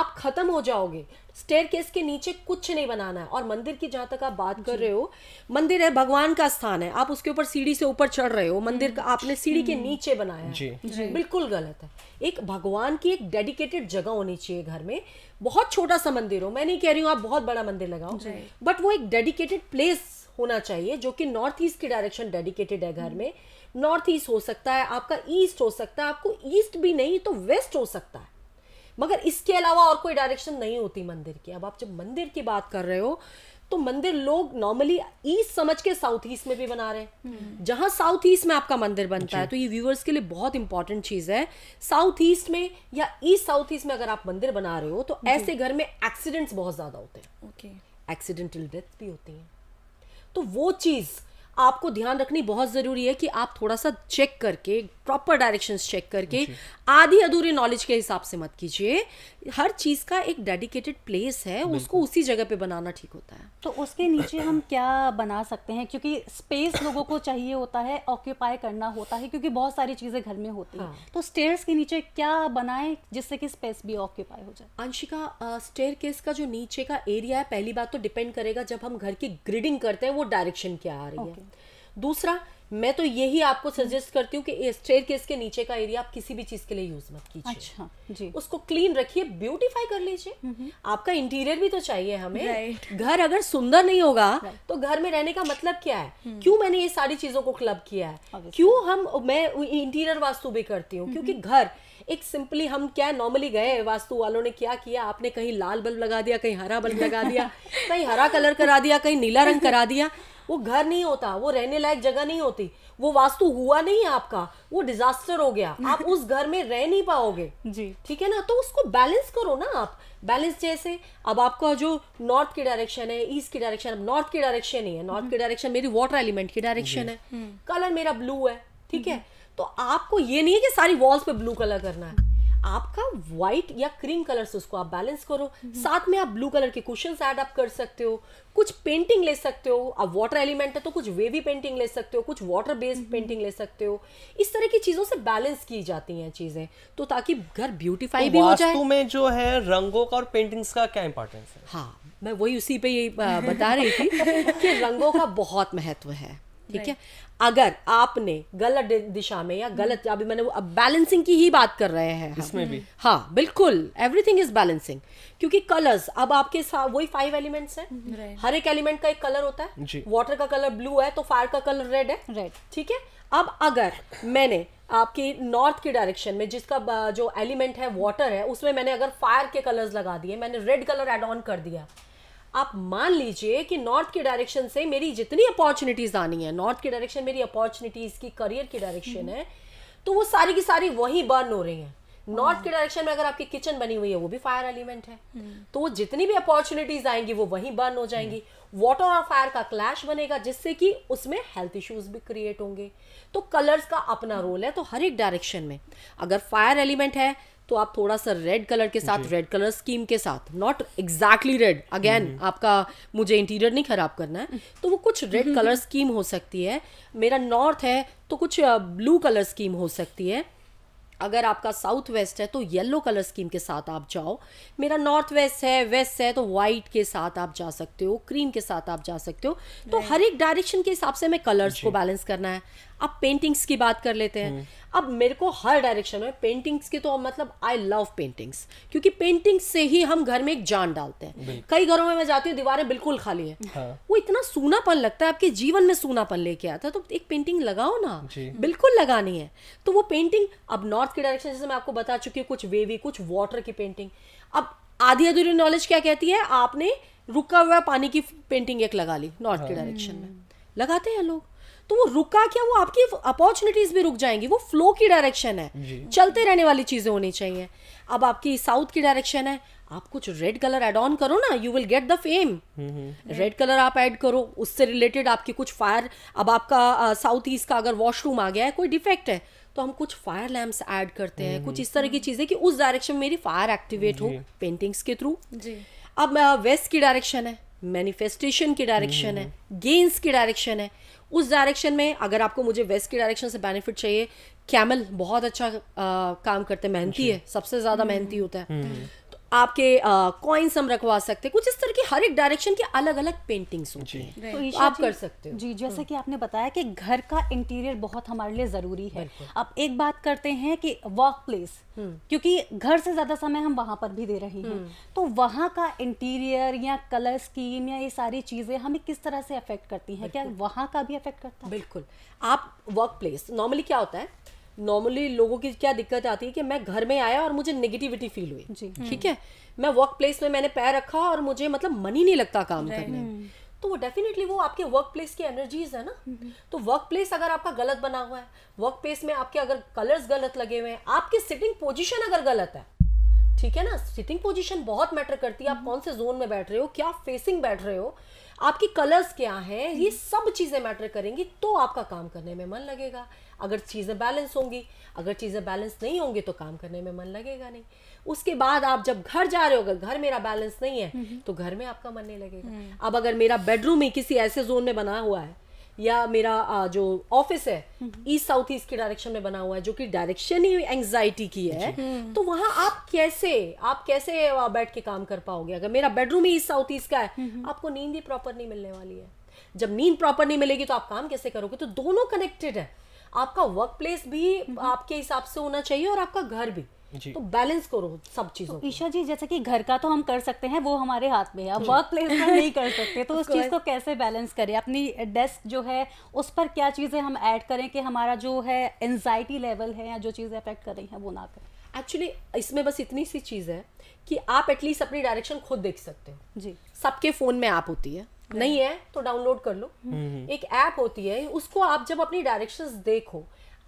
S3: आप ख़त्म हो जाओगे स्टेयर केस के नीचे कुछ नहीं बनाना है और मंदिर की जहाँ तक आप बात कर रहे हो मंदिर है भगवान का स्थान है आप उसके ऊपर सीढ़ी से ऊपर चढ़ रहे हो मंदिर का हम्म। आपने सीढ़ी के हम्म। नीचे बनाया जी, जी। बिल्कुल गलत है एक भगवान की एक डेडिकेटेड जगह होनी चाहिए घर में बहुत छोटा सा मंदिर हो मैं नहीं कह रही हूँ आप बहुत बड़ा मंदिर लगाओ बट वो एक डेडिकेटेड प्लेस होना चाहिए जो कि नॉर्थ ईस्ट की डायरेक्शन डेडिकेटेड है घर में नॉर्थ ईस्ट हो सकता है आपका ईस्ट हो सकता है आपको ईस्ट भी नहीं तो वेस्ट हो सकता है मगर इसके अलावा और कोई डायरेक्शन नहीं होती मंदिर की अब आप जब मंदिर की बात कर रहे हो तो मंदिर लोग नॉर्मली ईस्ट समझ के साउथ ईस्ट में भी बना रहे हैं हम्म। जहां साउथ ईस्ट में आपका मंदिर बनता है तो ये व्यूअर्स के लिए बहुत इंपॉर्टेंट चीज है साउथ ईस्ट में या ईस्ट साउथ ईस्ट में अगर आप मंदिर बना रहे हो तो ऐसे घर में एक्सीडेंट्स बहुत ज्यादा होते हैं एक्सीडेंटल डेथ भी होती है तो वो चीज़ आपको ध्यान रखनी बहुत ज़रूरी है कि आप थोड़ा सा चेक करके प्रॉपर डायरेक्शंस चेक करके आधी अधूरी नॉलेज के हिसाब से मत कीजिए हर चीज का एक डेडिकेटेड प्लेस है उसको उसी जगह पे बनाना ठीक होता है
S2: तो उसके नीचे हम क्या बना सकते हैं क्योंकि स्पेस लोगों को चाहिए होता है ऑक्यूपाई करना होता है क्योंकि बहुत सारी चीजें घर में होती हैं हाँ। तो स्टेयर्स के नीचे क्या बनाए जिससे कि स्पेस भी ऑक्यूपाई हो जाए अंशिका
S3: स्टेयर केस का जो नीचे का एरिया है पहली बात तो डिपेंड करेगा जब हम घर की ग्रिडिंग करते हैं वो डायरेक्शन क्या आ रही है दूसरा मैं तो यही आपको सजेस्ट हम्म। करती हूँ कि स्ट्रेट केस के नीचे का एरिया आप किसी भी चीज़ के लिए यूज़ मत कीजिए अच्छा जी उसको क्लीन रखिए ब्यूटीफाई कर लीजिए हम्म। आपका इंटीरियर भी तो चाहिए हमें घर अगर सुंदर नहीं होगा तो घर में रहने का मतलब क्या है हम्म। क्यों मैंने ये सारी चीज़ों को क्लब किया है क्यों हम मैं इंटीरियर वास्तु भी करती हूँ क्योंकि घर एक सिंपली हम क्या नॉर्मली गए वास्तु वालों ने क्या किया आपने कहीं लाल बल्ब लगा दिया कहीं हरा बल्ब लगा दिया [laughs] कहीं हरा कलर करा दिया कहीं नीला रंग करा दिया वो घर नहीं होता वो रहने लायक जगह नहीं होती वो वास्तु हुआ नहीं आपका वो डिजास्टर हो गया आप [laughs] उस घर में रह नहीं पाओगे जी ठीक है ना तो उसको बैलेंस करो ना आप बैलेंस जैसे अब आपका जो नॉर्थ की डायरेक्शन है ईस्ट की डायरेक्शन अब नॉर्थ की डायरेक्शन ही है नॉर्थ हम्म। की डायरेक्शन मेरी वाटर एलिमेंट की डायरेक्शन है कलर हम्म। मेरा ब्लू है ठीक है हम्म। तो आपको ये नहीं है कि सारी वॉल्स पे ब्लू कलर करना है आपका व्हाइट या क्रीम कलर से उसको आप बैलेंस करो साथ में आप ब्लू कलर के क्वेश्चन ऐड अप कर सकते हो कुछ पेंटिंग ले सकते हो आप वाटर एलिमेंट है तो कुछ वेवी पेंटिंग ले सकते हो कुछ वाटर बेस्ड पेंटिंग ले सकते हो इस तरह की चीजों से बैलेंस की जाती हैं चीजें तो ताकि घर ब्यूटीफाई तो भी हो जाए
S1: में जो है रंगों का और पेंटिंग्स का क्या इंपॉर्टेंस है हाँ
S3: मैं वही उसी पे ये बता रही थी [laughs] कि रंगों का बहुत महत्व है ठीक है अगर आपने गलत दिशा में या गलत हम्म। अभी मैंने वो अब बैलेंसिंग की ही बात कर रहे हैं इसमें भी हाँ बिल्कुल एवरीथिंग इज बैलेंसिंग क्योंकि कलर्स अब आपके साथ वही फाइव एलिमेंट्स हैं हम्म, हर एक एलिमेंट का एक कलर होता है वाटर का कलर ब्लू है तो फायर का कलर रेड है रेड ठीक है अब अगर मैंने आपकी नॉर्थ की डायरेक्शन में जिसका जो एलिमेंट है वाटर है उसमें मैंने अगर फायर के कलर्स लगा दिए मैंने रेड कलर एड ऑन कर दिया आप मान लीजिए कि नॉर्थ के डायरेक्शन से मेरी जितनी अपॉर्चुनिटीज़ आनी है नॉर्थ के डायरेक्शन मेरी अपॉर्चुनिटीज़ की करियर की डायरेक्शन है तो वो सारी की सारी वही बर्न हो रही है नॉर्थ के डायरेक्शन में अगर आपकी किचन बनी हुई है वो भी फायर एलिमेंट है हम्म। तो वो जितनी भी अपॉर्चुनिटीज आएंगी वो वही बर्न हो जाएंगी हम्म। वाटर और फायर का क्लैश बनेगा जिससे कि उसमें हेल्थ इश्यूज भी क्रिएट होंगे तो कलर्स का अपना रोल है तो हर एक डायरेक्शन में अगर फायर एलिमेंट है तो आप थोड़ा सा रेड कलर के साथ रेड कलर स्कीम के साथ नॉट एग्जैक्टली रेड अगेन आपका मुझे इंटीरियर नहीं खराब करना है तो वो कुछ रेड कलर स्कीम हो सकती है मेरा नॉर्थ है तो कुछ ब्लू कलर स्कीम हो सकती है अगर आपका साउथ वेस्ट है तो येलो कलर स्कीम के साथ आप जाओ मेरा नॉर्थ वेस्ट है वेस्ट है तो वाइट के साथ आप जा सकते हो क्रीम के साथ आप जा सकते हो तो हर एक डायरेक्शन के हिसाब से मैं कलर्स को बैलेंस करना है अब पेंटिंग्स की बात कर लेते हैं हम्म। अब मेरे को हर डायरेक्शन में पेंटिंग्स के तो मतलब आई लव पेंटिंग्स क्योंकि पेंटिंग्स से ही हम घर में एक जान डालते हैं कई घरों में मैं जाती हूँ दीवारें बिल्कुल खाली है हाँ। वो इतना सूनापन लगता है आपके जीवन में सूनापन लेके आता है तो एक पेंटिंग लगाओ ना बिल्कुल लगानी है तो वो पेंटिंग अब नॉर्थ के डायरेक्शन जैसे मैं आपको बता चुकी हूँ कुछ वेवी कुछ वाटर की पेंटिंग अब आधी अधूरी नॉलेज क्या कहती है आपने रुका हुआ पानी की पेंटिंग एक लगा ली नॉर्थ के डायरेक्शन में लगाते हैं लोग तो वो रुका क्या वो आपकी अपॉर्चुनिटीज भी रुक जाएंगी वो फ्लो की डायरेक्शन है चलते रहने वाली चीजें होनी चाहिए अब आपकी साउथ की डायरेक्शन है आप कुछ रेड कलर एड ऑन करो ना you will get the fame red colour आप ऐड करो उससे रिलेटेड आपकी कुछ फायर अब आपका साउथ ईस्ट का अगर वॉशरूम आ गया है कोई डिफेक्ट है तो हम कुछ फायर लैम्प्स ऐड करते हैं हम्म, कुछ हम्म। इस तरह की चीजें कि उस डायरेक्शन में मेरी फायर एक्टिवेट हो पेंटिंग्स के थ्रू अब वेस्ट की डायरेक्शन है मैनिफेस्टेशन की डायरेक्शन हम्म, है गेंस की डायरेक्शन है उस डायरेक्शन में अगर आपको मुझे वेस्ट के डायरेक्शन से बेनिफिट चाहिए कैमल बहुत अच्छा आ, काम करते मेहनती अच्छा। है सबसे ज़्यादा हम्म। मेहनती होता है हम्म। आपके कॉइन्स हम रखवा सकते हैं कुछ इस तरह की हर एक डायरेक्शन की अलग अलग पेंटिंग्स होती हैं तो, तो आप कर सकते हो जी
S2: जैसा हम्म। कि आपने बताया कि घर का इंटीरियर बहुत हमारे लिए ज़रूरी है अब एक बात करते हैं कि वर्क हम्म। प्लेस क्योंकि घर से ज़्यादा समय हम वहां पर भी दे रहे हैं हम्म। तो वहां का इंटीरियर या कलर स्कीम या ये सारी चीज़ें हमें किस तरह से अफेक्ट करती है क्या वहां का भी अफेक्ट करता है बिल्कुल आप वर्क प्लेस नॉर्मली क्या होता है नॉर्मली लोगों की
S3: क्या दिक्कत आती है कि मैं घर में आया और मुझे नेगेटिविटी फील हुई हम्म। ठीक है मैं वर्क प्लेस में मैंने पैर रखा और मुझे मतलब मन ही नहीं लगता काम करने हम्म। तो वो डेफिनेटली वो आपके वर्क प्लेस की एनर्जीज है ना हम्म। तो वर्क प्लेस अगर आपका गलत बना हुआ है वर्क प्लेस में आपके अगर कलर्स गलत लगे हुए हैं आपकी सिटिंग पोजिशन अगर गलत है ठीक है ना सिटिंग पोजिशन बहुत मैटर करती है आप कौन से जोन में बैठ रहे हो क्या फेसिंग बैठ रहे हो आपकी कलर्स क्या हैं ये सब चीज़ें मैटर करेंगी तो आपका काम करने में मन लगेगा अगर चीज़ें बैलेंस होंगी अगर चीज़ें बैलेंस नहीं होंगी तो काम करने में मन लगेगा नहीं उसके बाद आप जब घर जा रहे हो अगर घर मेरा बैलेंस नहीं है तो घर में आपका मन नहीं लगेगा हम्म। अब अगर मेरा बेडरूम ही किसी ऐसे जोन में बना हुआ है या मेरा जो ऑफिस है ईस्ट साउथ ईस्ट के डायरेक्शन में बना हुआ है जो कि डायरेक्शन ही एंजाइटी की है हम्म। तो वहां आप कैसे आप कैसे बैठ के काम कर पाओगे अगर मेरा बेडरूम ही ईस्ट साउथ ईस्ट का है आपको नींद ही प्रॉपर नहीं मिलने वाली है जब नींद प्रॉपर नहीं मिलेगी तो आप काम कैसे करोगे तो दोनों कनेक्टेड है आपका वर्क प्लेस भी आपके हिसाब से होना
S2: चाहिए और आपका घर भी तो बैलेंस करो सब तो चीजों तो ईशा जी जैसे कि घर का तो हम कर सकते हैं वो हमारे हाथ में है वर्क प्लेस में नहीं कर [laughs] सकते तो उस चीज को कैसे बैलेंस करें अपनी डेस्क जो है उस पर क्या चीजें हम ऐड करें कि हमारा जो है एनजाइटी लेवल है या जो चीजें अफेक्ट कर रही हैं वो ना करें एक्चुअली
S3: इसमें बस इतनी सी चीज है कि आप एटलीस्ट अपनी डायरेक्शन खुद देख सकते हो जी सबके फोन में ऐप होती है नहीं है तो डाउनलोड कर लो हम्म, हम्म। एक ऐप होती है उसको आप जब अपनी डायरेक्शन देखो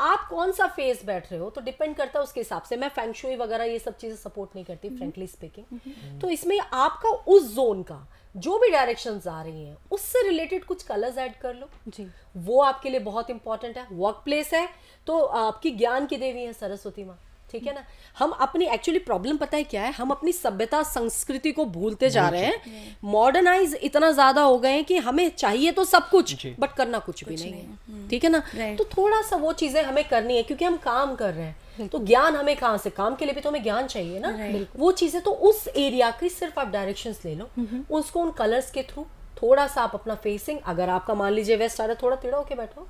S3: आप कौन सा फेज बैठ रहे हो तो डिपेंड करता है उसके हिसाब से मैं फैंगशुई वगैरह ये सब चीज़ें सपोर्ट नहीं करती फ्रेंकली हम्म। स्पीकिंग तो इसमें आपका उस जोन का जो भी डायरेक्शन आ रही हैं उससे रिलेटेड कुछ कलर्स ऐड कर लो जी वो आपके लिए बहुत इंपॉर्टेंट है वर्क प्लेस है तो आपकी ज्ञान की देवी है सरस्वती माँ ठीक है ना हम अपनी एक्चुअली प्रॉब्लम पता है क्या है हम अपनी सभ्यता संस्कृति को भूलते जा रहे हैं मॉडर्नाइज इतना ज्यादा हो गए हैं कि हमें चाहिए तो सब कुछ बट करना कुछ, कुछ भी नहीं, नहीं है हम्म। ठीक है ना तो थोड़ा सा वो चीजें हमें करनी है क्योंकि हम काम कर रहे हैं तो ज्ञान हमें कहाँ से काम के लिए भी तो हमें ज्ञान चाहिए ना वो चीजें तो उस एरिया की सिर्फ आप डायरेक्शन ले लो उसको उन कलर्स के थ्रू थोड़ा सा आप अपना फेसिंग अगर आपका मान लीजिए वेस्ट आ रहा है थोड़ा टेढ़ा होके बैठो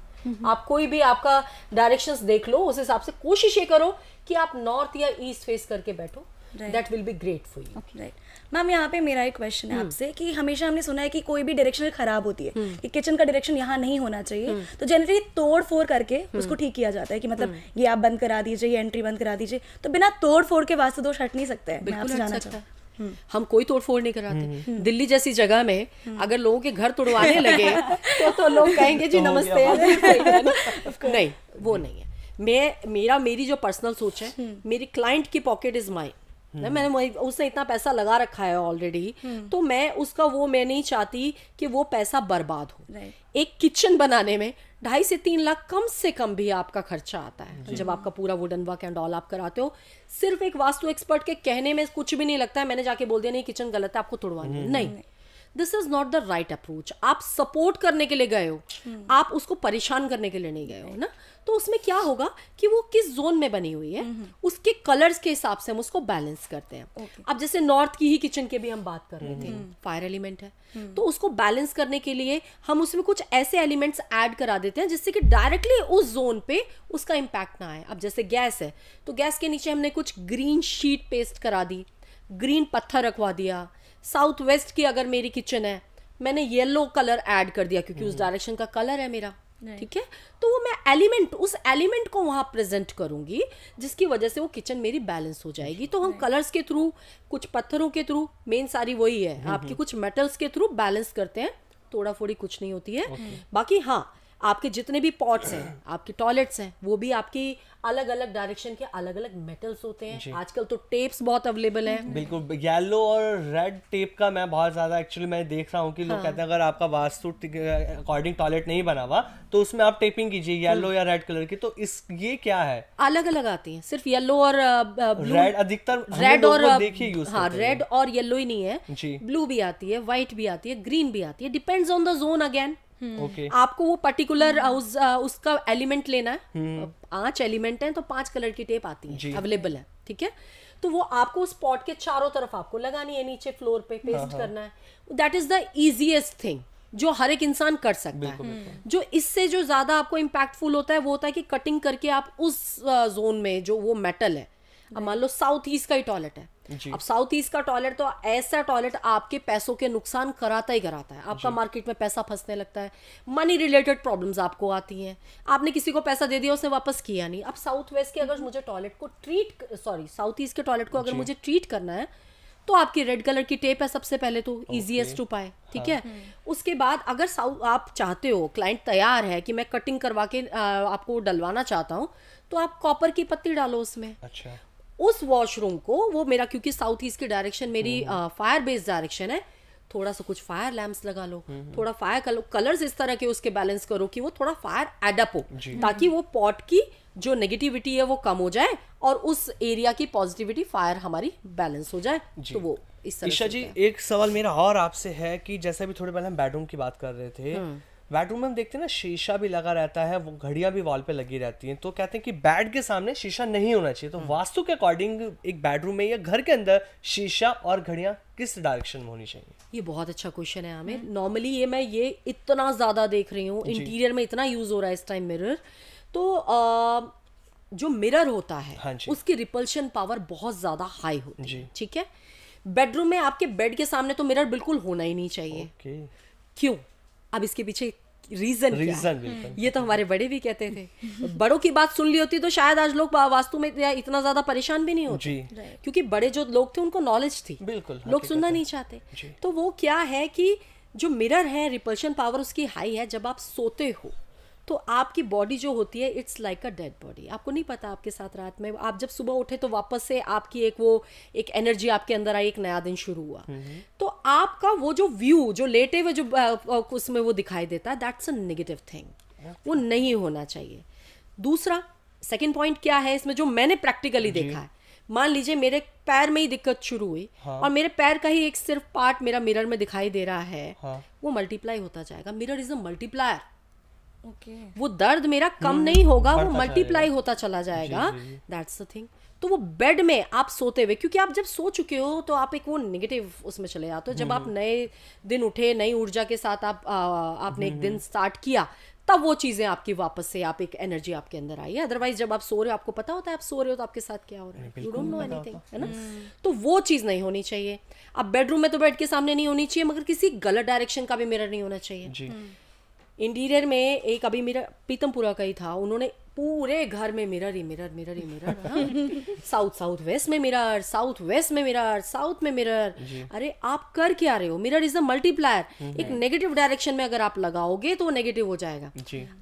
S3: आप कोई भी आपका डायरेक्शंस देख लो उस हिसाब से कोशिश ये करो कि आप नॉर्थ या ईस्ट फेस करके बैठो that will be great for you right ma'am यहाँ पे मेरा एक क्वेश्चन है hmm. आपसे कि हमेशा हमने सुना है कि कोई भी डायरेक्शन खराब होती है hmm. कि किचन का डायरेक्शन यहाँ नहीं होना चाहिए hmm. तो जनरली तोड़ फोड़ करके उसको ठीक किया जाता है कि मतलब ये आप बंद करा दीजिए ये एंट्री बंद करा दीजिए तो बिना तोड़ फोड़ के वास्तु दोष हट नहीं सकते हैं हम कोई तोड़फोड़ नहीं कराते दिल्ली जैसी जगह में अगर लोगों के घर तोड़वाने लगे [laughs] तो तो लोग कहेंगे जी तो नमस्ते [laughs] नहीं वो नहीं है मैं मेरा मेरी जो पर्सनल सोच है हम्म। मेरी क्लाइंट की पॉकेट इज माई ना मैंने उसने इतना पैसा लगा रखा है ऑलरेडी हम्म। तो मैं उसका वो मैं नहीं चाहती कि वो पैसा बर्बाद हो एक किचन बनाने में ढाई से तीन लाख कम से कम भी आपका खर्चा आता है जब आपका पूरा वुडन वर्क एंड ऑल आप कराते हो सिर्फ एक वास्तु एक्सपर्ट के कहने में कुछ भी नहीं लगता है मैंने जाके बोल दिया नहीं किचन गलत है आपको तोड़वानी हम्म। नहीं this is not the right approach आप सपोर्ट करने के लिए गए हो hmm. आप उसको परेशान करने के लिए नहीं गए हो ना तो उसमें क्या होगा कि वो किस जोन में बनी हुई है hmm. उसके कलर्स के हिसाब से हम उसको बैलेंस करते हैं okay. अब जैसे नॉर्थ की ही किचन के भी हम बात कर रहे थे फायर एलिमेंट है हम्म। तो उसको बैलेंस करने के लिए हम उसमें कुछ ऐसे एलिमेंट्स ऐड करा देते हैं जिससे कि डायरेक्टली उस जोन पे उसका इम्पैक्ट ना आए अब जैसे गैस है तो गैस के नीचे हमने कुछ ग्रीन शीट पेस्ट करा दी ग्रीन पत्थर रखवा दिया साउथ वेस्ट की अगर मेरी किचन है मैंने येलो कलर ऐड कर दिया क्योंकि उस डायरेक्शन hmm. का कलर है मेरा ठीक है तो वो मैं एलिमेंट उस एलिमेंट को वहाँ प्रेजेंट करूंगी जिसकी वजह से वो किचन मेरी बैलेंस हो जाएगी तो हम कलर्स के थ्रू कुछ पत्थरों के थ्रू मेन सारी वही है hmm, आपके hmm. कुछ मेटल्स के थ्रू बैलेंस करते हैं थोड़ा फोड़ी कुछ नहीं होती है बाकी हाँ आपके जितने भी पॉट्स हैं आपके टॉयलेट्स हैं वो भी आपकी अलग अलग डायरेक्शन के अलग अलग मेटल्स होते हैं आजकल तो टेप्स बहुत अवेलेबल हैं
S1: बिल्कुल येलो और रेड टेप का मैं बहुत ज्यादा एक्चुअली मैं देख रहा हूँ कि लोग हाँ। कहते हैं अगर आपका वास्तु अकॉर्डिंग टॉयलेट नहीं बना हुआ तो उसमें आप टेपिंग कीजिए येलो हम्म। या रेड कलर की तो इस ये क्या है
S3: अलग अलग आती है सिर्फ येलो और रेड अधिकतर रेड और देखिए हाँ रेड और येलो ही नहीं है ब्लू भी आती है व्हाइट भी आती है ग्रीन भी आती है depends on the zone again Hmm. Okay. आपको वो पर्टिकुलर उस, उसका एलिमेंट लेना है hmm. पांच एलिमेंट हैं तो पांच कलर की टेप आती है अवेलेबल है ठीक है तो वो आपको उस पॉट के चारों तरफ आपको लगानी है नीचे फ्लोर पे हाँ, पेस्ट हाँ। करना है that is the easiest thing जो हर एक इंसान कर सकता है जो इससे जो ज्यादा आपको इम्पैक्टफुल होता है वो होता है कि कटिंग करके आप उस जोन में जो वो मेटल है अब मान लो साउथ ईस्ट का ही टॉयलेट है अब साउथ ईस्ट का टॉयलेट तो ऐसा टॉयलेट आपके पैसों के नुकसान कराता ही कराता है आपका मार्केट में पैसा फंसने लगता है मनी रिलेटेड प्रॉब्लम्स आपको आती हैं आपने किसी को पैसा दे दिया उसने वापस किया नहीं अब साउथ वेस्ट के अगर मुझे टॉयलेट को ट्रीट सॉरी साउथ ईस्ट के टॉयलेट को अगर मुझे ट्रीट करना है तो आपकी रेड कलर की टेप है सबसे पहले तो ईजीएस्ट उपाय ठीक है हाँ। उसके बाद अगर साउथ आप चाहते हो क्लाइंट तैयार है कि मैं कटिंग करवा के आ, आपको डलवाना चाहता हूँ तो आप कॉपर की पत्ती डालो उसमें अच्छा उस वॉशरूम को वो मेरा क्योंकि साउथ ईस्ट की डायरेक्शन मेरी फायर बेस्ड डायरेक्शन है थोड़ा सा कुछ फायर लैम्प्स लगा लो हम्म, हम्म। थोड़ा फायर लो कलर्स इस तरह के उसके बैलेंस करो कि वो थोड़ा फायर एडअप हो ताकि वो पॉट की जो नेगेटिविटी है वो कम हो जाए और उस एरिया की पॉजिटिविटी फायर हमारी बैलेंस हो जाए तो वो इस तरह ईशा जी एक
S1: सवाल मेरा और आपसे है कि जैसे अभी थोड़े पहले हम बेडरूम की बात कर रहे थे हम्म। बेडरूम में हम देखते हैं ना शीशा भी लगा रहता है वो घड़ियां भी वॉल पे लगी रहती हैं तो कहते हैं कि बेड के सामने शीशा नहीं होना चाहिए तो हम्म। वास्तु के अकॉर्डिंग एक बेडरूम में या घर के अंदर शीशा और घड़ियां किस डायरेक्शन में होनी चाहिए
S3: ये बहुत अच्छा क्वेश्चन है आमिर नॉर्मली हम्म। ये मैं ये इतना ज़्यादा देख रही हूँ इंटीरियर में इतना यूज़ हो रहा है इस टाइम मिरर तो आ, जो मिरर होता है हाँ उसकी रिपल्शन पावर बहुत ज़्यादा हाई होती है ठीक है बेडरूम में आपके बेड के सामने तो मिरर बिल्कुल होना ही नहीं चाहिए क्यों अब इसके पीछे रीजन रीजन ये तो हमारे बड़े भी कहते थे बड़ों की बात सुन ली होती तो शायद आज लोग वास्तु में इतना ज्यादा परेशान भी नहीं होते क्योंकि बड़े जो लोग थे उनको नॉलेज थी बिल्कुल लोग सुनना नहीं चाहते तो वो क्या है कि जो मिरर है रिपल्शन पावर उसकी हाई है जब आप सोते हो तो आपकी बॉडी जो होती है it's like a dead body आपको नहीं पता आपके साथ रात में आप जब सुबह उठे तो वापस से आपकी एक वो एक एनर्जी आपके अंदर आई एक नया दिन शुरू हुआ हम्म, हम्म. तो आपका वो जो व्यू जो लेटे हुए जो उसमें वो दिखाई देता है दैट्स अ नेगेटिव थिंग वो नहीं होना चाहिए दूसरा सेकेंड पॉइंट क्या है इसमें जो मैंने प्रैक्टिकली देखा है मान लीजिए मेरे पैर में ही दिक्कत शुरू हुई हाँ. और मेरे पैर का ही एक सिर्फ पार्ट मेरा मिरर में दिखाई दे रहा है हाँ. वो मल्टीप्लाई होता जाएगा मिरर इज अ मल्टीप्लायर वो दर्द मेरा कम हम्म, नहीं होगा वो मल्टीप्लाई होता चला जाएगा दैट्स द थिंग तो वो बेड में आप सोते हुए क्योंकि आप जब सो चुके हो तो आप एक वो नेगेटिव उसमें चले जाते हो जब आप हम्म। नए दिन उठे नई ऊर्जा के साथ आप आपने एक दिन स्टार्ट हम्म। किया तब वो चीज़ें आपकी वापस से आप एक एनर्जी आपके अंदर आई है अदरवाइज जब आप सो रहे हो आपको पता होता है आप सो रहे हो तो आपके साथ क्या हो रहा है यू डोंट नो एनीथिंग है ना तो वो चीज़ नहीं होनी चाहिए अब बेडरूम में तो बेड के सामने नहीं होनी चाहिए मगर किसी गलत डायरेक्शन का भी मिरर नहीं होना चाहिए जी। इंटीरियर में एक अभी मेरा पीतमपुरा का ही था उन्होंने पूरे घर में मिरर ही मिरर मिरर ही मिरर साउथ साउथ वेस्ट में मिरर साउथ वेस्ट में मिरर साउथ में मिरर अरे आप कर क्या रहे हो मिरर इज अ मल्टीप्लायर एक नेगेटिव डायरेक्शन में अगर आप लगाओगे तो वो नेगेटिव हो जाएगा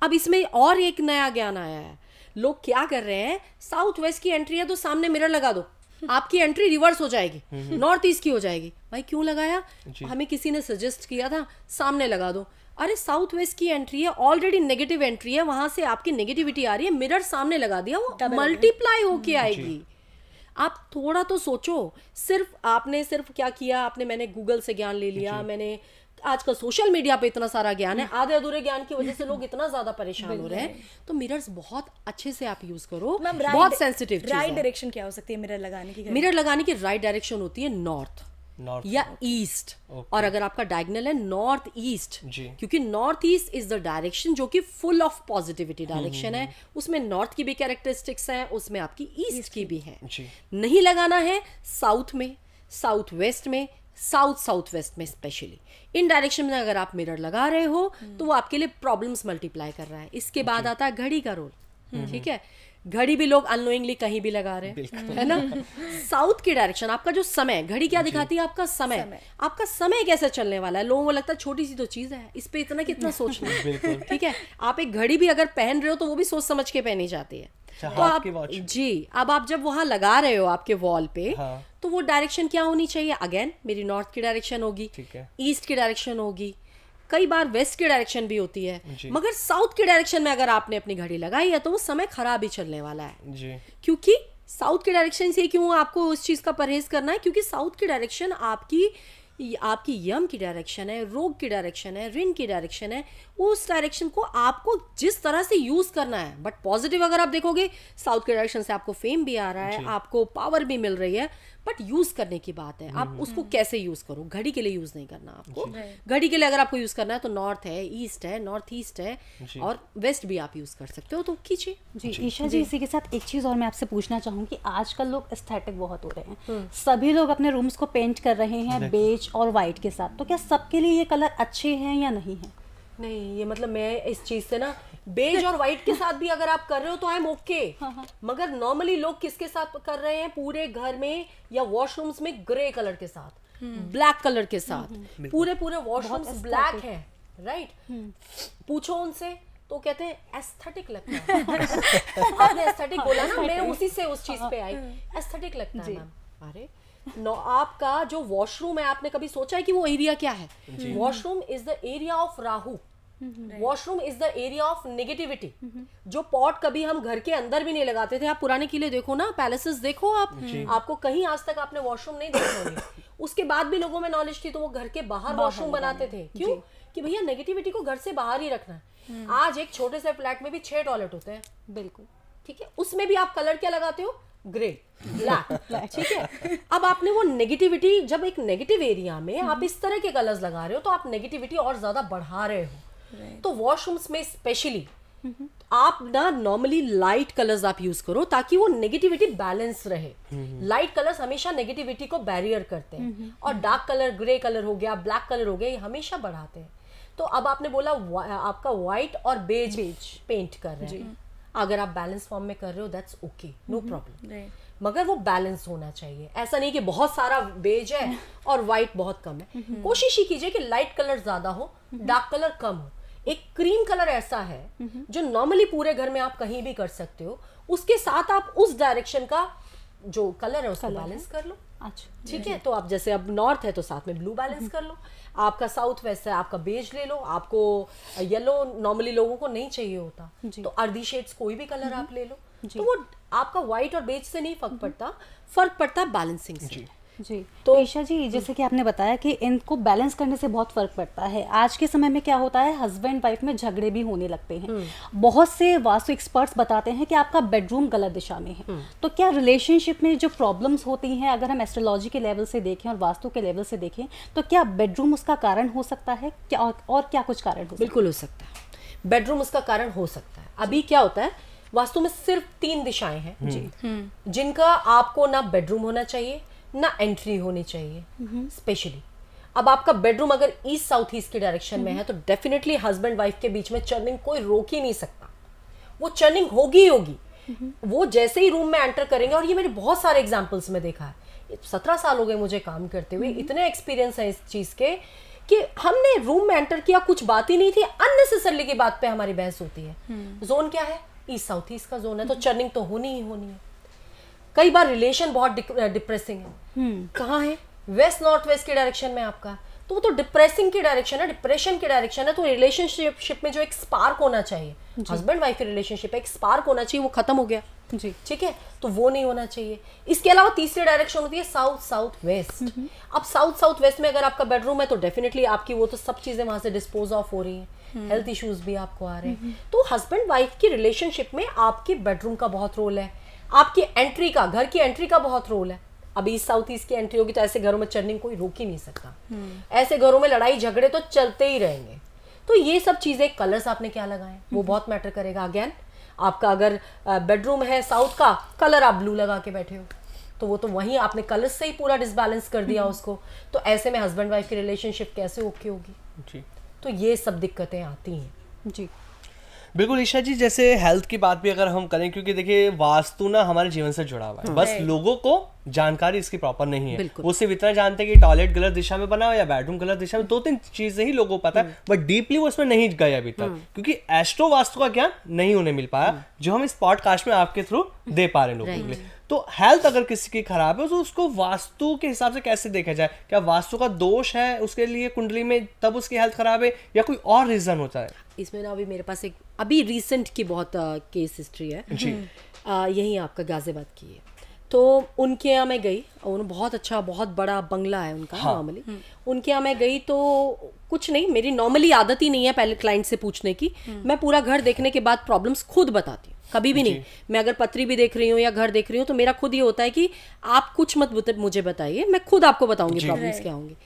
S3: अब इसमें और एक नया ज्ञान आया है लोग क्या कर रहे हैं साउथ वेस्ट की एंट्री है तो सामने मिरर लगा दो आपकी एंट्री रिवर्स हो जाएगी नॉर्थ हम्म। ईस्ट की हो जाएगी भाई क्यों लगाया हमें किसी ने सजेस्ट किया था सामने लगा दो अरे साउथ वेस्ट की एंट्री है ऑलरेडी नेगेटिव एंट्री है वहां से आपकी नेगेटिविटी आ रही है मिरर सामने लगा दिया वो मल्टीप्लाई होके आएगी आप थोड़ा तो सोचो सिर्फ आपने सिर्फ क्या किया आपने मैंने गूगल से ज्ञान ले लिया मैंने आजकल सोशल मीडिया पे इतना सारा ज्ञान है हम्म। आधे अधूरे ज्ञान की वजह से लोग [laughs] इतना ज्यादा परेशान हो रहे हैं तो मिरर्स बहुत अच्छे से आप यूज करो बहुत सेंसिटिव राइट डायरेक्शन क्या हो सकती है मिरर लगाने की मिरर लगाने की राइट डायरेक्शन होती है नॉर्थ North या ईस्ट okay. और अगर आपका डायगनल है नॉर्थ ईस्ट क्योंकि north east is the direction जो कि फुल ऑफ पॉजिटिविटी डायरेक्शन है हम्म। उसमें नॉर्थ की भी कैरेक्टरिस्टिक्स हैं उसमें आपकी ईस्ट की भी है जी. नहीं लगाना है साउथ में साउथ वेस्ट में साउथ साउथ वेस्ट में स्पेशली इन डायरेक्शन में अगर आप मिरर लगा रहे हो हम्म। तो वो आपके लिए प्रॉब्लम्स मल्टीप्लाई कर रहा है इसके बाद आता है घड़ी का रोल हम्म, ठीक है घड़ी भी लोग अनोइंगली कहीं भी लगा
S2: रहे हैं है ना
S3: साउथ की डायरेक्शन आपका जो समय घड़ी क्या दिखाती है आपका समय, समय। आपका समय कैसे चलने वाला है लोगों को लगता है छोटी सी तो चीज है इस पे इतना कितना सोचना है ठीक है आप एक घड़ी भी अगर पहन रहे हो तो वो भी सोच समझ के पहनी जाती है अच्छा, तो आप जी अब आप जब वहां लगा रहे हो आपके वॉल पे हाँ। तो वो डायरेक्शन क्या होनी चाहिए अगेन मेरी नॉर्थ की डायरेक्शन होगी ईस्ट की डायरेक्शन होगी कई बार वेस्ट की डायरेक्शन भी होती है मगर साउथ की डायरेक्शन में अगर आपने अपनी घड़ी लगाई है तो वो समय खराब ही चलने वाला है जी। क्योंकि साउथ के डायरेक्शन से क्यों आपको उस चीज़ का परहेज करना है क्योंकि साउथ की डायरेक्शन आपकी आपकी यम की डायरेक्शन है रोग की डायरेक्शन है ऋण की डायरेक्शन है उस डायरेक्शन को आपको जिस तरह से यूज करना है बट पॉजिटिव अगर आप देखोगे साउथ के डायरेक्शन से आपको फेम भी आ रहा है आपको पावर भी मिल रही है बट यूज करने की बात है आप हम्म। उसको हम्म। कैसे यूज करो घड़ी के लिए यूज नहीं करना आपको घड़ी के लिए अगर आपको यूज करना है तो नॉर्थ है ईस्ट है नॉर्थ ईस्ट है और वेस्ट भी आप यूज कर सकते
S2: हो तो कीजिए जी ईशा जी इसी के साथ एक चीज और मैं आपसे पूछना चाहूंगी आजकल लोग स्थेटिक बहुत हो रहे हैं हम्म। सभी लोग अपने रूम्स को पेंट कर रहे हैं बेज और व्हाइट के साथ तो क्या सबके लिए ये कलर अच्छे हैं या नहीं है नहीं ये मतलब मैं इस चीज से
S3: ना बेज [laughs] और व्हाइट के साथ भी अगर आप कर रहे हो तो आई एम ओके मगर नॉर्मली लोग किसके साथ कर रहे हैं पूरे घर में या वॉशरूम्स में ग्रे कलर के साथ ब्लैक हम्म। कलर के साथ
S2: हम्म, हम्म। पूरे
S3: पूरे वॉशरूम्स ब्लैक है राइट पूछो उनसे तो कहते हैं एस्थेटिक लगता है एस्थेटिक [laughs] बोला ना मैं उसी से उस चीज पे आई एस्थेटिक हाँ। लगता है मैम अरे नो आपका जो वॉशरूम है आपने कभी सोचा है कि वो एरिया क्या है washroom is the area of Rahu washroom is the area of negativity जो पॉट कभी हम घर के अंदर भी नहीं लगाते थे आप पुराने किले देखो ना पैलेसेस देखो आप हम्म, आपको कहीं आज तक आपने वॉशरूम नहीं देखे होंगे उसके बाद भी लोगों में नॉलेज थी तो वो घर के बाहर वॉशरूम बनाते थे क्यों कि भैया नेगेटिविटी को घर से बाहर ही रखना है हम्म। आज एक छोटे से फ्लैट में भी छह टॉयलेट होते हैं बिल्कुल ठीक है उसमें भी आप कलर क्या लगाते हो ग्रे ब्लैक [laughs] ठीक है अब आपने वो नेगेटिविटी जब एक नेगेटिव एरिया में आप इस तरह के कलर्स लगा रहे हो तो आप नेगेटिविटी और ज़्यादा बढ़ा रहे हो तो वॉशरूम्स में स्पेशली आप ना नॉर्मली लाइट कलर्स आप यूज करो ताकि वो नेगेटिविटी बैलेंस रहे लाइट कलर्स हमेशा नेगेटिविटी को बैरियर करते हैं और डार्क कलर ग्रे कलर हो गया ब्लैक कलर हो गया ये हमेशा बढ़ाते हैं तो अब आपने बोला आपका व्हाइट और बेज बेज पेंट कर रहे हैं अगर आप बैलेंस फॉर्म में कर रहे हो दैट्स ओके नो
S2: प्रॉब्लम
S3: मगर वो बैलेंस होना चाहिए ऐसा नहीं कि बहुत सारा बेज है mm-hmm. और वाइट बहुत कम है mm-hmm. कोशिश ही कीजिए कि लाइट कलर ज्यादा हो डार्क mm-hmm. कलर कम हो एक क्रीम कलर ऐसा है जो नॉर्मली पूरे घर में आप कहीं भी कर सकते हो उसके साथ आप उस डायरेक्शन का जो कलर है उसको बैलेंस
S2: कर लो अच्छा ठीक है तो
S3: आप जैसे अब नॉर्थ है तो साथ में ब्लू बैलेंस कर लो आपका साउथ वेस्ट है आपका बेज ले लो आपको येलो नॉर्मली लोगों को नहीं चाहिए होता तो अर्धी शेड्स कोई भी कलर आप हम्म। ले लो तो वो आपका व्हाइट और बेज से नहीं फर्क हम्म। पड़ता फर्क पड़ता है बैलेंसिंग से जी
S2: तो ईशा जी जैसे कि आपने बताया कि इनको बैलेंस करने से बहुत फर्क पड़ता है आज के समय में क्या होता है हस्बैंड वाइफ में झगड़े भी होने लगते हैं हम्म। बहुत से वास्तु एक्सपर्ट्स बताते हैं कि आपका बेडरूम गलत दिशा में है हम्म। तो क्या रिलेशनशिप में जो प्रॉब्लम्स होती हैं अगर हम एस्ट्रोलॉजी के लेवल से देखें और वास्तु के लेवल से देखें तो क्या बेडरूम उसका कारण हो सकता है क्या और क्या कुछ कारण हो बिल्कुल हो सकता है बेडरूम उसका कारण हो सकता है अभी क्या होता है वास्तु में सिर्फ तीन दिशाएं हैं जी हम्म। जिनका
S3: आपको ना बेडरूम होना चाहिए ना एंट्री होनी चाहिए स्पेशली अब आपका बेडरूम अगर ईस्ट साउथ ईस्ट के डायरेक्शन में है तो डेफिनेटली हस्बैंड वाइफ के बीच में चर्निंग कोई रोक ही नहीं सकता वो चर्निंग होगी होगी वो जैसे ही रूम में एंटर करेंगे और ये मेरे बहुत सारे एग्जाम्पल्स में देखा है सत्रह साल हो गए मुझे काम करते हुए इतने एक्सपीरियंस है इस चीज़ के कि हमने रूम में एंटर किया कुछ बात ही नहीं थी अननेसेसरली की बात पे हमारी बहस होती है जोन हम्म। क्या है ईस्ट साउथ ईस्ट का जोन है तो चर्निंग हम्म। तो होनी ही होनी है कई बार रिलेशन बहुत डिप्रेसिंग है हम्म। कहाँ है वेस्ट नॉर्थ वेस्ट के डायरेक्शन में आपका तो वो तो डिप्रेसिंग की डायरेक्शन है डिप्रेशन की डायरेक्शन है तो रिलेशनशिप में जो एक स्पार्क होना चाहिए हस्बैंड वाइफ की रिलेशनशिप है एक स्पार्क होना चाहिए वो खत्म हो गया जी ठीक है तो वो नहीं होना चाहिए इसके अलावा तीसरी डायरेक्शन होती है साउथ साउथ वेस्ट अब साउथ साउथ वेस्ट में अगर आपका बेडरूम है तो डेफिनेटली आपकी वो तो सब चीजें वहां से डिस्पोज ऑफ हो रही है हेल्थ इश्यूज भी आपको आ रहे हैं तो हस्बैंड वाइफ की रिलेशनशिप में आपके बेडरूम का बहुत रोल है आपकी एंट्री का घर की एंट्री का बहुत रोल है अब ईस्ट साउथ ईस्ट की एंट्री होगी तो ऐसे घरों में चर्निंग कोई रोक ही नहीं सकता हम्म। ऐसे घरों में लड़ाई झगड़े तो चलते ही रहेंगे तो ये सब चीज़ें कलर्स आपने क्या लगाए वो हम्म। बहुत मैटर करेगा अगेन आपका अगर बेडरूम है साउथ का कलर आप ब्लू लगा के बैठे हो तो वो तो वहीं आपने कलर्स से ही पूरा डिसबैलेंस कर दिया हम्म। उसको तो ऐसे में हस्बैंड वाइफ की रिलेशनशिप कैसे ओके होगी जी तो ये सब दिक्कतें आती हैं जी
S1: बिल्कुल ईशा जी जैसे हेल्थ की बात भी अगर हम करें क्योंकि देखिए वास्तु ना हमारे जीवन से जुड़ा हुआ है बस लोगों को जानकारी इसकी प्रॉपर नहीं है वो सिर्फ इतना जानते हैं कि टॉयलेट गलत दिशा में बनाओ या बेडरूम गलत दिशा में दो तीन चीजें ही लोगों को पता है बट hmm. डीपली वो उसमें नहीं गए अभी तक hmm. क्योंकि एस्ट्रो वास्तु का ज्ञान नहीं उन्हें मिल पाया hmm. जो हम इस पॉडकास्ट में आपके थ्रू दे पा रहे हैं लोगों के लिए तो हेल्थ अगर किसी की खराब है तो उसको वास्तु के हिसाब से कैसे देखा जाए क्या वास्तु का दोष है उसके लिए कुंडली में तब उसकी हेल्थ खराब है या कोई और रीजन होता है
S3: इसमें ना अभी मेरे पास एक अभी रिसेंट की बहुत केस हिस्ट्री है यहीं आपका गाजियाबाद की है तो उनके यहाँ मैं गई और बहुत अच्छा बहुत बड़ा बंगला है उनका हाँ। नॉर्मली हम्म। उनके यहाँ मैं गई तो कुछ नहीं मेरी नॉर्मली आदत ही नहीं है पहले क्लाइंट से पूछने की हम्म। मैं पूरा घर देखने के बाद प्रॉब्लम्स खुद बताती हूँ कभी भी नहीं मैं अगर पत्री भी देख रही हूँ या घर देख रही हूँ तो मेरा खुद ये होता है कि आप कुछ मत मुझे बताइए मैं खुद आपको बताऊंगी प्रॉब्लम्स क्या होंगी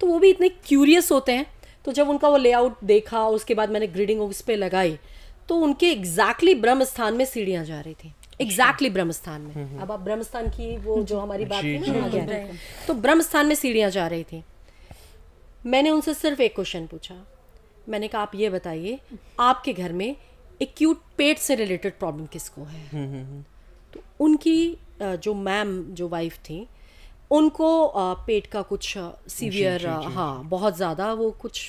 S3: तो वो भी इतने क्यूरियस होते हैं तो जब उनका वो लेआउट देखा उसके बाद मैंने ग्रीडिंग उस पर लगाई तो उनके एग्जैक्टली ब्रह्म स्थान में सीढ़ियाँ जा रही थी एग्जैक्टली अच्छा। ब्रह्म स्थान में हम्म, हम्म। अब आप ब्रह्म स्थान की वो जो हमारी बात थी ना तो ब्रह्म स्थान में सीढ़ियाँ जा रही थी मैंने उनसे सिर्फ एक क्वेश्चन पूछा मैंने कहा आप ये बताइए आपके घर में एक्यूट पेट से रिलेटेड प्रॉब्लम किसको है हम्म, तो उनकी जो मैम जो वाइफ थी उनको पेट का कुछ सीवियर हाँ बहुत ज़्यादा वो कुछ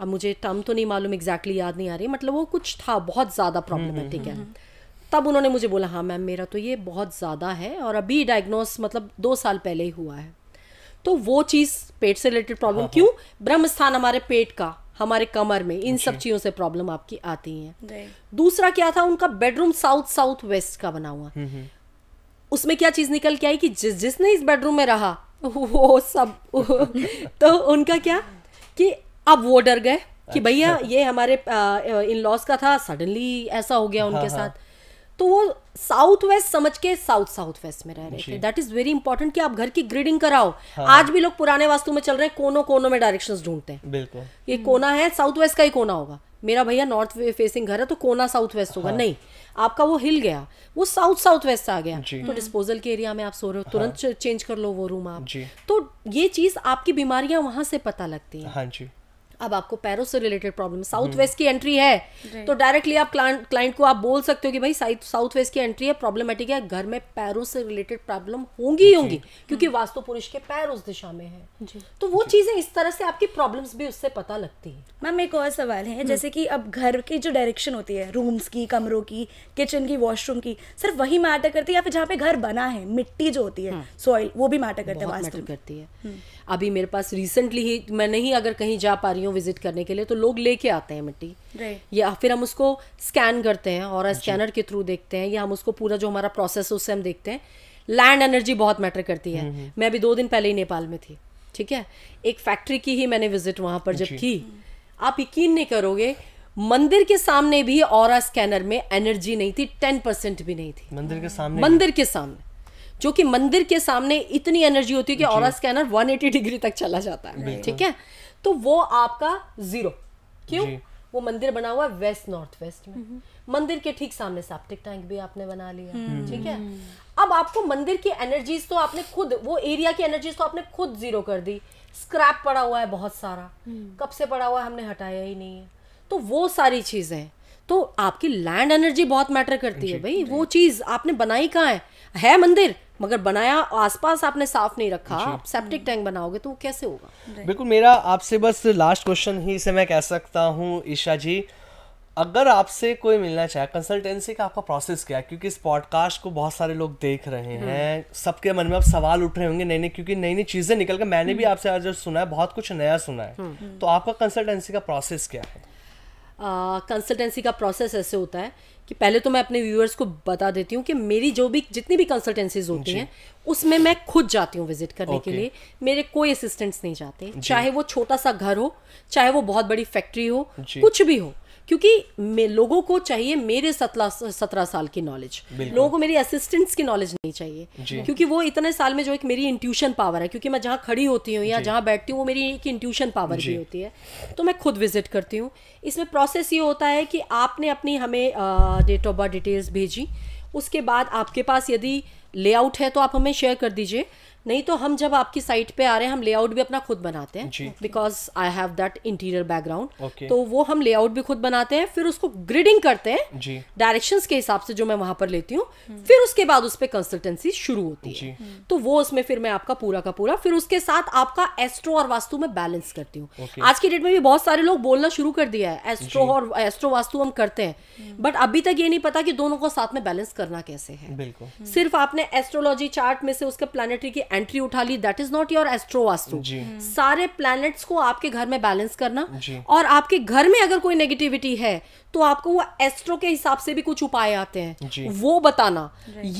S3: अब मुझे टर्म तो नहीं मालूम एग्जैक्टली याद नहीं आ रही मतलब वो कुछ था बहुत ज़्यादा प्रॉब्लमेटिक हम्म, हम्म, है
S2: हम्म,
S3: तब उन्होंने मुझे बोला हाँ मैम मेरा तो ये बहुत ज़्यादा है और अभी डायग्नोस मतलब दो साल पहले ही हुआ है तो वो चीज़ पेट से रिलेटेड प्रॉब्लम हाँ, हाँ। क्यों ब्रह्मस्थान हमारे पेट का हमारे कमर में इन सब चीज़ों से प्रॉब्लम आपकी आती है दूसरा क्या था उनका बेडरूम साउथ साउथ वेस्ट का बना हुआ उसमें क्या चीज़ निकल के आई कि जिस जिसने इस बेडरूम में रहा वो सब तो उनका क्या कि अब वो डर गए कि अच्छा। भैया ये हमारे इन लॉस का था सडनली ऐसा हो गया उनके हाँ, हाँ। साथ तो वो साउथ वेस्ट समझ के साउथ साउथ वेस्ट में रह रहे थे दैट इज वेरी इंपॉर्टेंट कि आप घर की ग्रीडिंग कराओ हाँ। आज भी लोग पुराने वास्तु में चल रहे हैं कोनों कोनों में डायरेक्शन ढूंढते हैं बिल्कुल ये कोना है साउथ वेस्ट का ही कोना होगा मेरा भैया नॉर्थ फेसिंग घर है तो कोना साउथ वेस्ट होगा हाँ। नहीं आपका वो हिल गया वो साउथ साउथ वेस्ट आ गया तो डिस्पोजल के एरिया में आप सो रहे हो हाँ। तुरंत चेंज कर लो वो रूम आप तो ये चीज आपकी बीमारियां वहां से पता लगती है अब आपको पैरों से रिलेटेड प्रॉब्लम साउथ वेस्ट की एंट्री है तो डायरेक्टली आप क्लाइंट को आप बोल सकते हो कि भाई साउथ वेस्ट की एंट्री है प्रॉब्लमेटिक है घर में पैरों से रिलेटेड प्रॉब्लम होंगी ही होंगी क्योंकि हम्म। वास्तु पुरुष के पैर उस दिशा में है तो वो चीजें इस तरह से आपकी प्रॉब्लम भी उससे पता लगती है मैम एक और सवाल है हम्म। जैसे कि अब घर की जो डायरेक्शन होती है रूम्स की कमरों की किचन की वॉशरूम की सिर्फ वही मैटर करती है या फिर जहाँ पे घर बना है मिट्टी जो होती है सॉइल हम्म। वो भी मैटर करता है करती है अभी मेरे पास रिसेंटली ही मैं नहीं अगर कहीं जा पा रही हूँ विजिट करने के लिए तो लोग लेके आते हैं मिट्टी या फिर हम उसको स्कैन करते हैं और स्कैनर के थ्रू देखते हैं या हम उसको पूरा जो हमारा प्रोसेस है उससे हम देखते हैं लैंड एनर्जी बहुत मैटर करती है हम्म, हम्म। मैं अभी दो दिन पहले ही नेपाल में थी ठीक है एक फैक्ट्री की ही मैंने विजिट वहां पर जब की आप यकीन नहीं करोगे मंदिर के सामने भी और स्कैनर में एनर्जी नहीं थी टेन परसेंट भी नहीं थी मंदिर के सामने मंदिर के सामने जो कि मंदिर के सामने इतनी एनर्जी होती है कि और स्कैनर 180 डिग्री तक चला जाता है ठीक है तो वो आपका जीरो क्यों वो मंदिर बना हुआ है वेस्ट नॉर्थ वेस्ट में हम्म। मंदिर के ठीक सामने साप्तिक टैंक भी आपने बना लिया हम्म। ठीक है
S2: हम्म।
S3: अब आपको मंदिर की एनर्जीज तो आपने खुद वो एरिया की एनर्जीज तो आपने खुद जीरो कर दी स्क्रैप पड़ा हुआ है बहुत सारा कब से पड़ा हुआ है हमने हटाया ही नहीं है तो वो सारी चीजें तो आपकी लैंड एनर्जी बहुत मैटर करती है भाई वो चीज़ आपने बनाई कहाँ है है मंदिर मगर बनाया आसपास आपने साफ नहीं रखा आप सेप्टिक टैंक बनाओगे तो कैसे होगा बिल्कुल मेरा
S1: आपसे बस लास्ट क्वेश्चन ही से मैं कह सकता हूँ ईशा जी अगर आपसे कोई मिलना चाहे कंसल्टेंसी का आपका प्रोसेस क्या है क्योंकि इस पॉडकास्ट को बहुत सारे लोग देख रहे हम्म। हैं सबके मन में अब सवाल उठ रहे होंगे नई नई क्योंकि नई नई चीज़ें निकल कर मैंने भी हम्म। आपसे आज सुना है बहुत कुछ नया सुना है हम्म। तो आपका कंसल्टेंसी का प्रोसेस क्या है
S3: कंसल्टेंसी का प्रोसेस ऐसे होता है कि पहले तो मैं अपने व्यूअर्स को बता देती हूँ कि मेरी जो भी जितनी भी कंसल्टेंसीज होती हैं उसमें मैं खुद जाती हूँ विजिट करने okay. के लिए मेरे कोई असिस्टेंट्स नहीं जाते चाहे वो छोटा सा घर हो चाहे वो बहुत बड़ी फैक्ट्री हो कुछ भी हो क्योंकि लोगों को चाहिए मेरे सत्रह सत्रह साल की नॉलेज लोगों को मेरी असिस्टेंट्स की नॉलेज नहीं चाहिए क्योंकि वो इतने साल में जो एक मेरी इंट्यूशन पावर है क्योंकि मैं जहाँ खड़ी होती हूँ या जहाँ बैठती हूँ वो मेरी एक इंट्यूशन पावर भी होती है तो मैं खुद विजिट करती हूँ इसमें प्रोसेस ये होता है कि आपने अपनी हमें डेट ऑफ बर्थ डिटेल्स भेजी उसके बाद आपके पास यदि लेआउट है तो आप हमें शेयर कर दीजिए नहीं तो हम जब आपकी साइट पे आ रहे हैं हम लेआउट भी अपना खुद बनाते हैं because I have that interior background तो वो हम लेआउट भी खुद बनाते हैं फिर उसको ग्रिडिंग करते हैं डायरेक्शंस के हिसाब से जो मैं वहां पर लेती हूँ फिर उसके बाद उस पर कंसल्टेंसी शुरू होती है तो वो उसमें फिर मैं आपका पूरा का पूरा फिर उसके साथ आपका एस्ट्रो और वास्तु में बैलेंस करती हूँ आज की डेट में भी बहुत सारे लोग बोलना शुरू कर दिया है एस्ट्रो और एस्ट्रो वास्तु हम करते हैं बट हम्म। अभी तक ये नहीं पता कि दोनों को साथ में बैलेंस करना कैसे है सिर्फ आपने एस्ट्रोलॉजी चार्ट में से उसके प्लानिटरी की एंट्री उठा ली that is not your astro vastu सारे प्लैनेट्स को आपके घर में बैलेंस करना और आपके घर में अगर कोई नेगेटिविटी है तो आपको वो एस्ट्रो के हिसाब से भी कुछ उपाय आते हैं वो बताना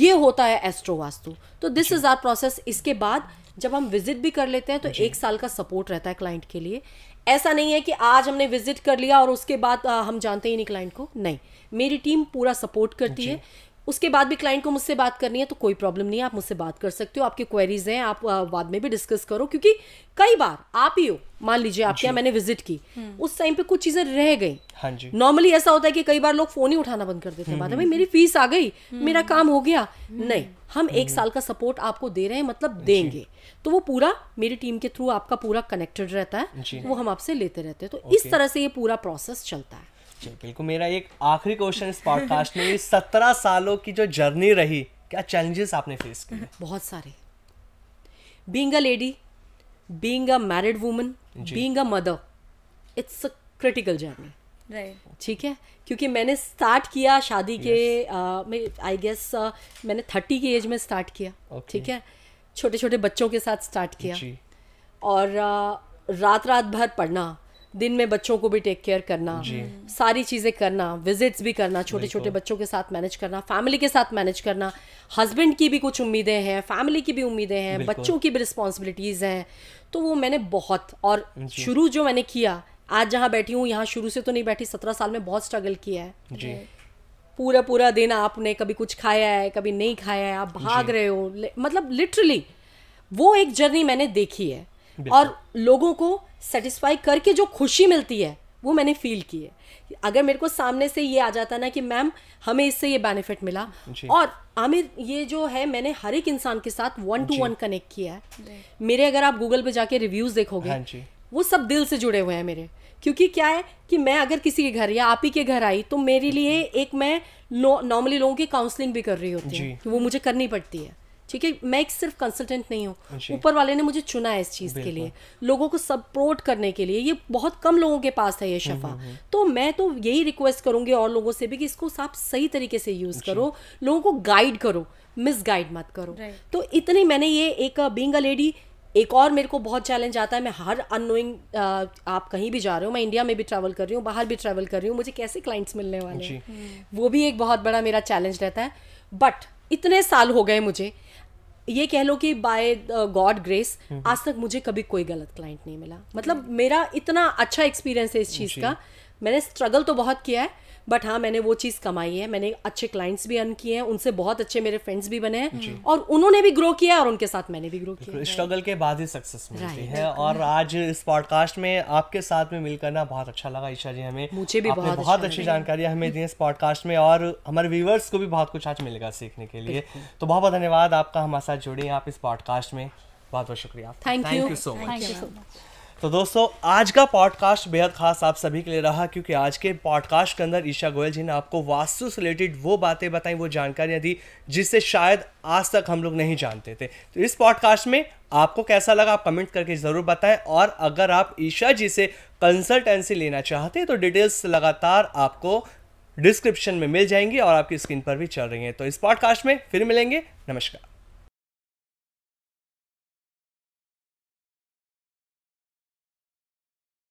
S3: ये होता है एस्ट्रो वास्तु तो दिस इज आर प्रोसेस इसके बाद जब हम विजिट भी कर लेते हैं तो एक साल का सपोर्ट रहता है क्लाइंट के लिए ऐसा नहीं है कि आज हमने विजिट कर लिया और उसके बाद हम जानते ही नहीं क्लाइंट को नहीं मेरी टीम पूरा सपोर्ट करती है उसके बाद भी क्लाइंट को मुझसे बात करनी है तो कोई प्रॉब्लम नहीं है आप मुझसे बात कर सकते हो आपके क्वेरीज हैं आप बाद में भी डिस्कस करो क्योंकि कई बार आप ही हो मान लीजिए आपके यहाँ मैंने विजिट की हम्म। उस टाइम पे कुछ चीजें रह
S1: गई
S3: नॉर्मली हाँ ऐसा होता है कि कई बार लोग फोन ही उठाना बंद कर देते हैं बाद में हम्म। मेरी फीस आ गई हम्म। मेरा काम हो गया नहीं हम एक साल का सपोर्ट आपको दे रहे हैं मतलब देंगे तो वो पूरा मेरी टीम के थ्रू आपका पूरा कनेक्टेड रहता है वो हम आपसे लेते रहते हैं तो इस तरह से ये पूरा प्रोसेस चलता है
S1: बिल्कुल मेरा एक आखिरी क्वेश्चन इस पॉडकास्ट में सत्रह सालों की जो जर्नी रही क्या चैलेंजेस आपने फेस
S3: किए बहुत सारे being a lady being a married woman being a mother it's a critical journey ठीक है क्योंकि मैंने स्टार्ट किया शादी के I yes. Guess uh, uh, मैंने थर्टी की एज में स्टार्ट किया ठीक okay. है छोटे छोटे बच्चों के साथ स्टार्ट किया जी. और uh, रात रात भर पढ़ना दिन में बच्चों को भी टेक केयर करना सारी चीज़ें करना विजिट्स भी करना छोटे छोटे बच्चों के साथ मैनेज करना फैमिली के साथ मैनेज करना हस्बैंड की भी कुछ उम्मीदें हैं फैमिली की भी उम्मीदें हैं बच्चों की भी रिस्पॉन्सिबिलिटीज़ हैं तो वो मैंने बहुत और शुरू जो मैंने किया आज जहाँ बैठी हूँ यहाँ शुरू से तो नहीं बैठी सत्रह साल में बहुत स्ट्रगल किया है पूरा पूरा दिन आपने कभी कुछ खाया है कभी नहीं खाया है आप भाग रहे हो मतलब लिटरली वो एक जर्नी मैंने देखी है और लोगों को सेटिस्फाई करके जो खुशी मिलती है वो मैंने फील की है अगर मेरे को सामने से ये आ जाता ना कि मैम हमें इससे ये बेनिफिट मिला और आमिर ये जो है मैंने हर एक इंसान के साथ वन टू वन कनेक्ट किया है मेरे अगर आप गूगल पे जाके रिव्यूज़ देखोगे हाँ वो सब दिल से जुड़े हुए हैं मेरे क्योंकि क्या है कि मैं अगर किसी के घर या आप ही के घर आई तो मेरे लिए एक मैं नॉर्मली लोगों की काउंसलिंग भी कर रही होती हूँ वो मुझे करनी पड़ती है ठीक है मैं एक सिर्फ कंसल्टेंट नहीं हूँ अच्छा। ऊपर वाले ने मुझे चुना है इस चीज़ के लिए लोगों को सपोर्ट करने के लिए ये बहुत कम लोगों के पास है ये हम्म, शफा हम्म, हम्म। तो मैं तो यही रिक्वेस्ट करूंगी और लोगों से भी कि इसको आप सही तरीके से यूज़ अच्छा। करो लोगों को गाइड करो मिस गाइड मत करो तो इतनी मैंने ये एक बींग अ लेडी एक और मेरे को बहुत चैलेंज आता है मैं हर अनोइंग uh, आप कहीं भी जा रहे हो मैं इंडिया में भी ट्रैवल कर रही हूँ बाहर भी ट्रैवल कर रही हूँ मुझे कैसे क्लाइंट्स मिलने वाले
S2: हैं
S3: वो भी एक बहुत बड़ा मेरा चैलेंज रहता है बट इतने साल हो गए मुझे ये कह लो कि बाय गॉड ग्रेस आज तक मुझे कभी कोई गलत क्लाइंट नहीं मिला मतलब मेरा इतना अच्छा एक्सपीरियंस है इस चीज़ का मैंने स्ट्रगल तो बहुत किया है बट हाँ मैंने वो चीज़ कमाई है मैंने अच्छे क्लाइंट्स भी अर्न किए हैं उनसे बहुत अच्छे मेरे फ्रेंड्स भी बने हैं और उन्होंने भी ग्रो किया और उनके साथ मैंने भी ग्रो किया
S1: स्ट्रगल के बाद ही सक्सेस मिलती है और आज इस पॉडकास्ट में आपके साथ में मिलकर ना बहुत अच्छा लगा ईशा जी हमें मुझे भी बहुत बहुत अच्छा अच्छी जानकारी हमें दी इस पॉडकास्ट में और हमारे व्यूवर्स को भी बहुत कुछ आज मिलेगा सीखने के लिए तो बहुत बहुत धन्यवाद आपका हमारे साथ जुड़े आप इस पॉडकास्ट में बहुत बहुत शुक्रिया थैंक यू सो मच तो दोस्तों आज का पॉडकास्ट बेहद खास आप सभी के लिए रहा क्योंकि आज के पॉडकास्ट के अंदर ईशा गोयल जी ने आपको वास्तु से रिलेटेड वो बातें बताई वो जानकारियाँ दी जिससे शायद आज तक हम लोग नहीं जानते थे तो इस पॉडकास्ट में आपको कैसा लगा आप कमेंट करके ज़रूर बताएं और अगर आप ईशा जी से कंसल्टेंसी लेना चाहते हैं तो डिटेल्स लगातार आपको डिस्क्रिप्शन में मिल जाएंगी और आपकी स्क्रीन पर भी चल रही हैं तो इस पॉडकास्ट में फिर मिलेंगे नमस्कार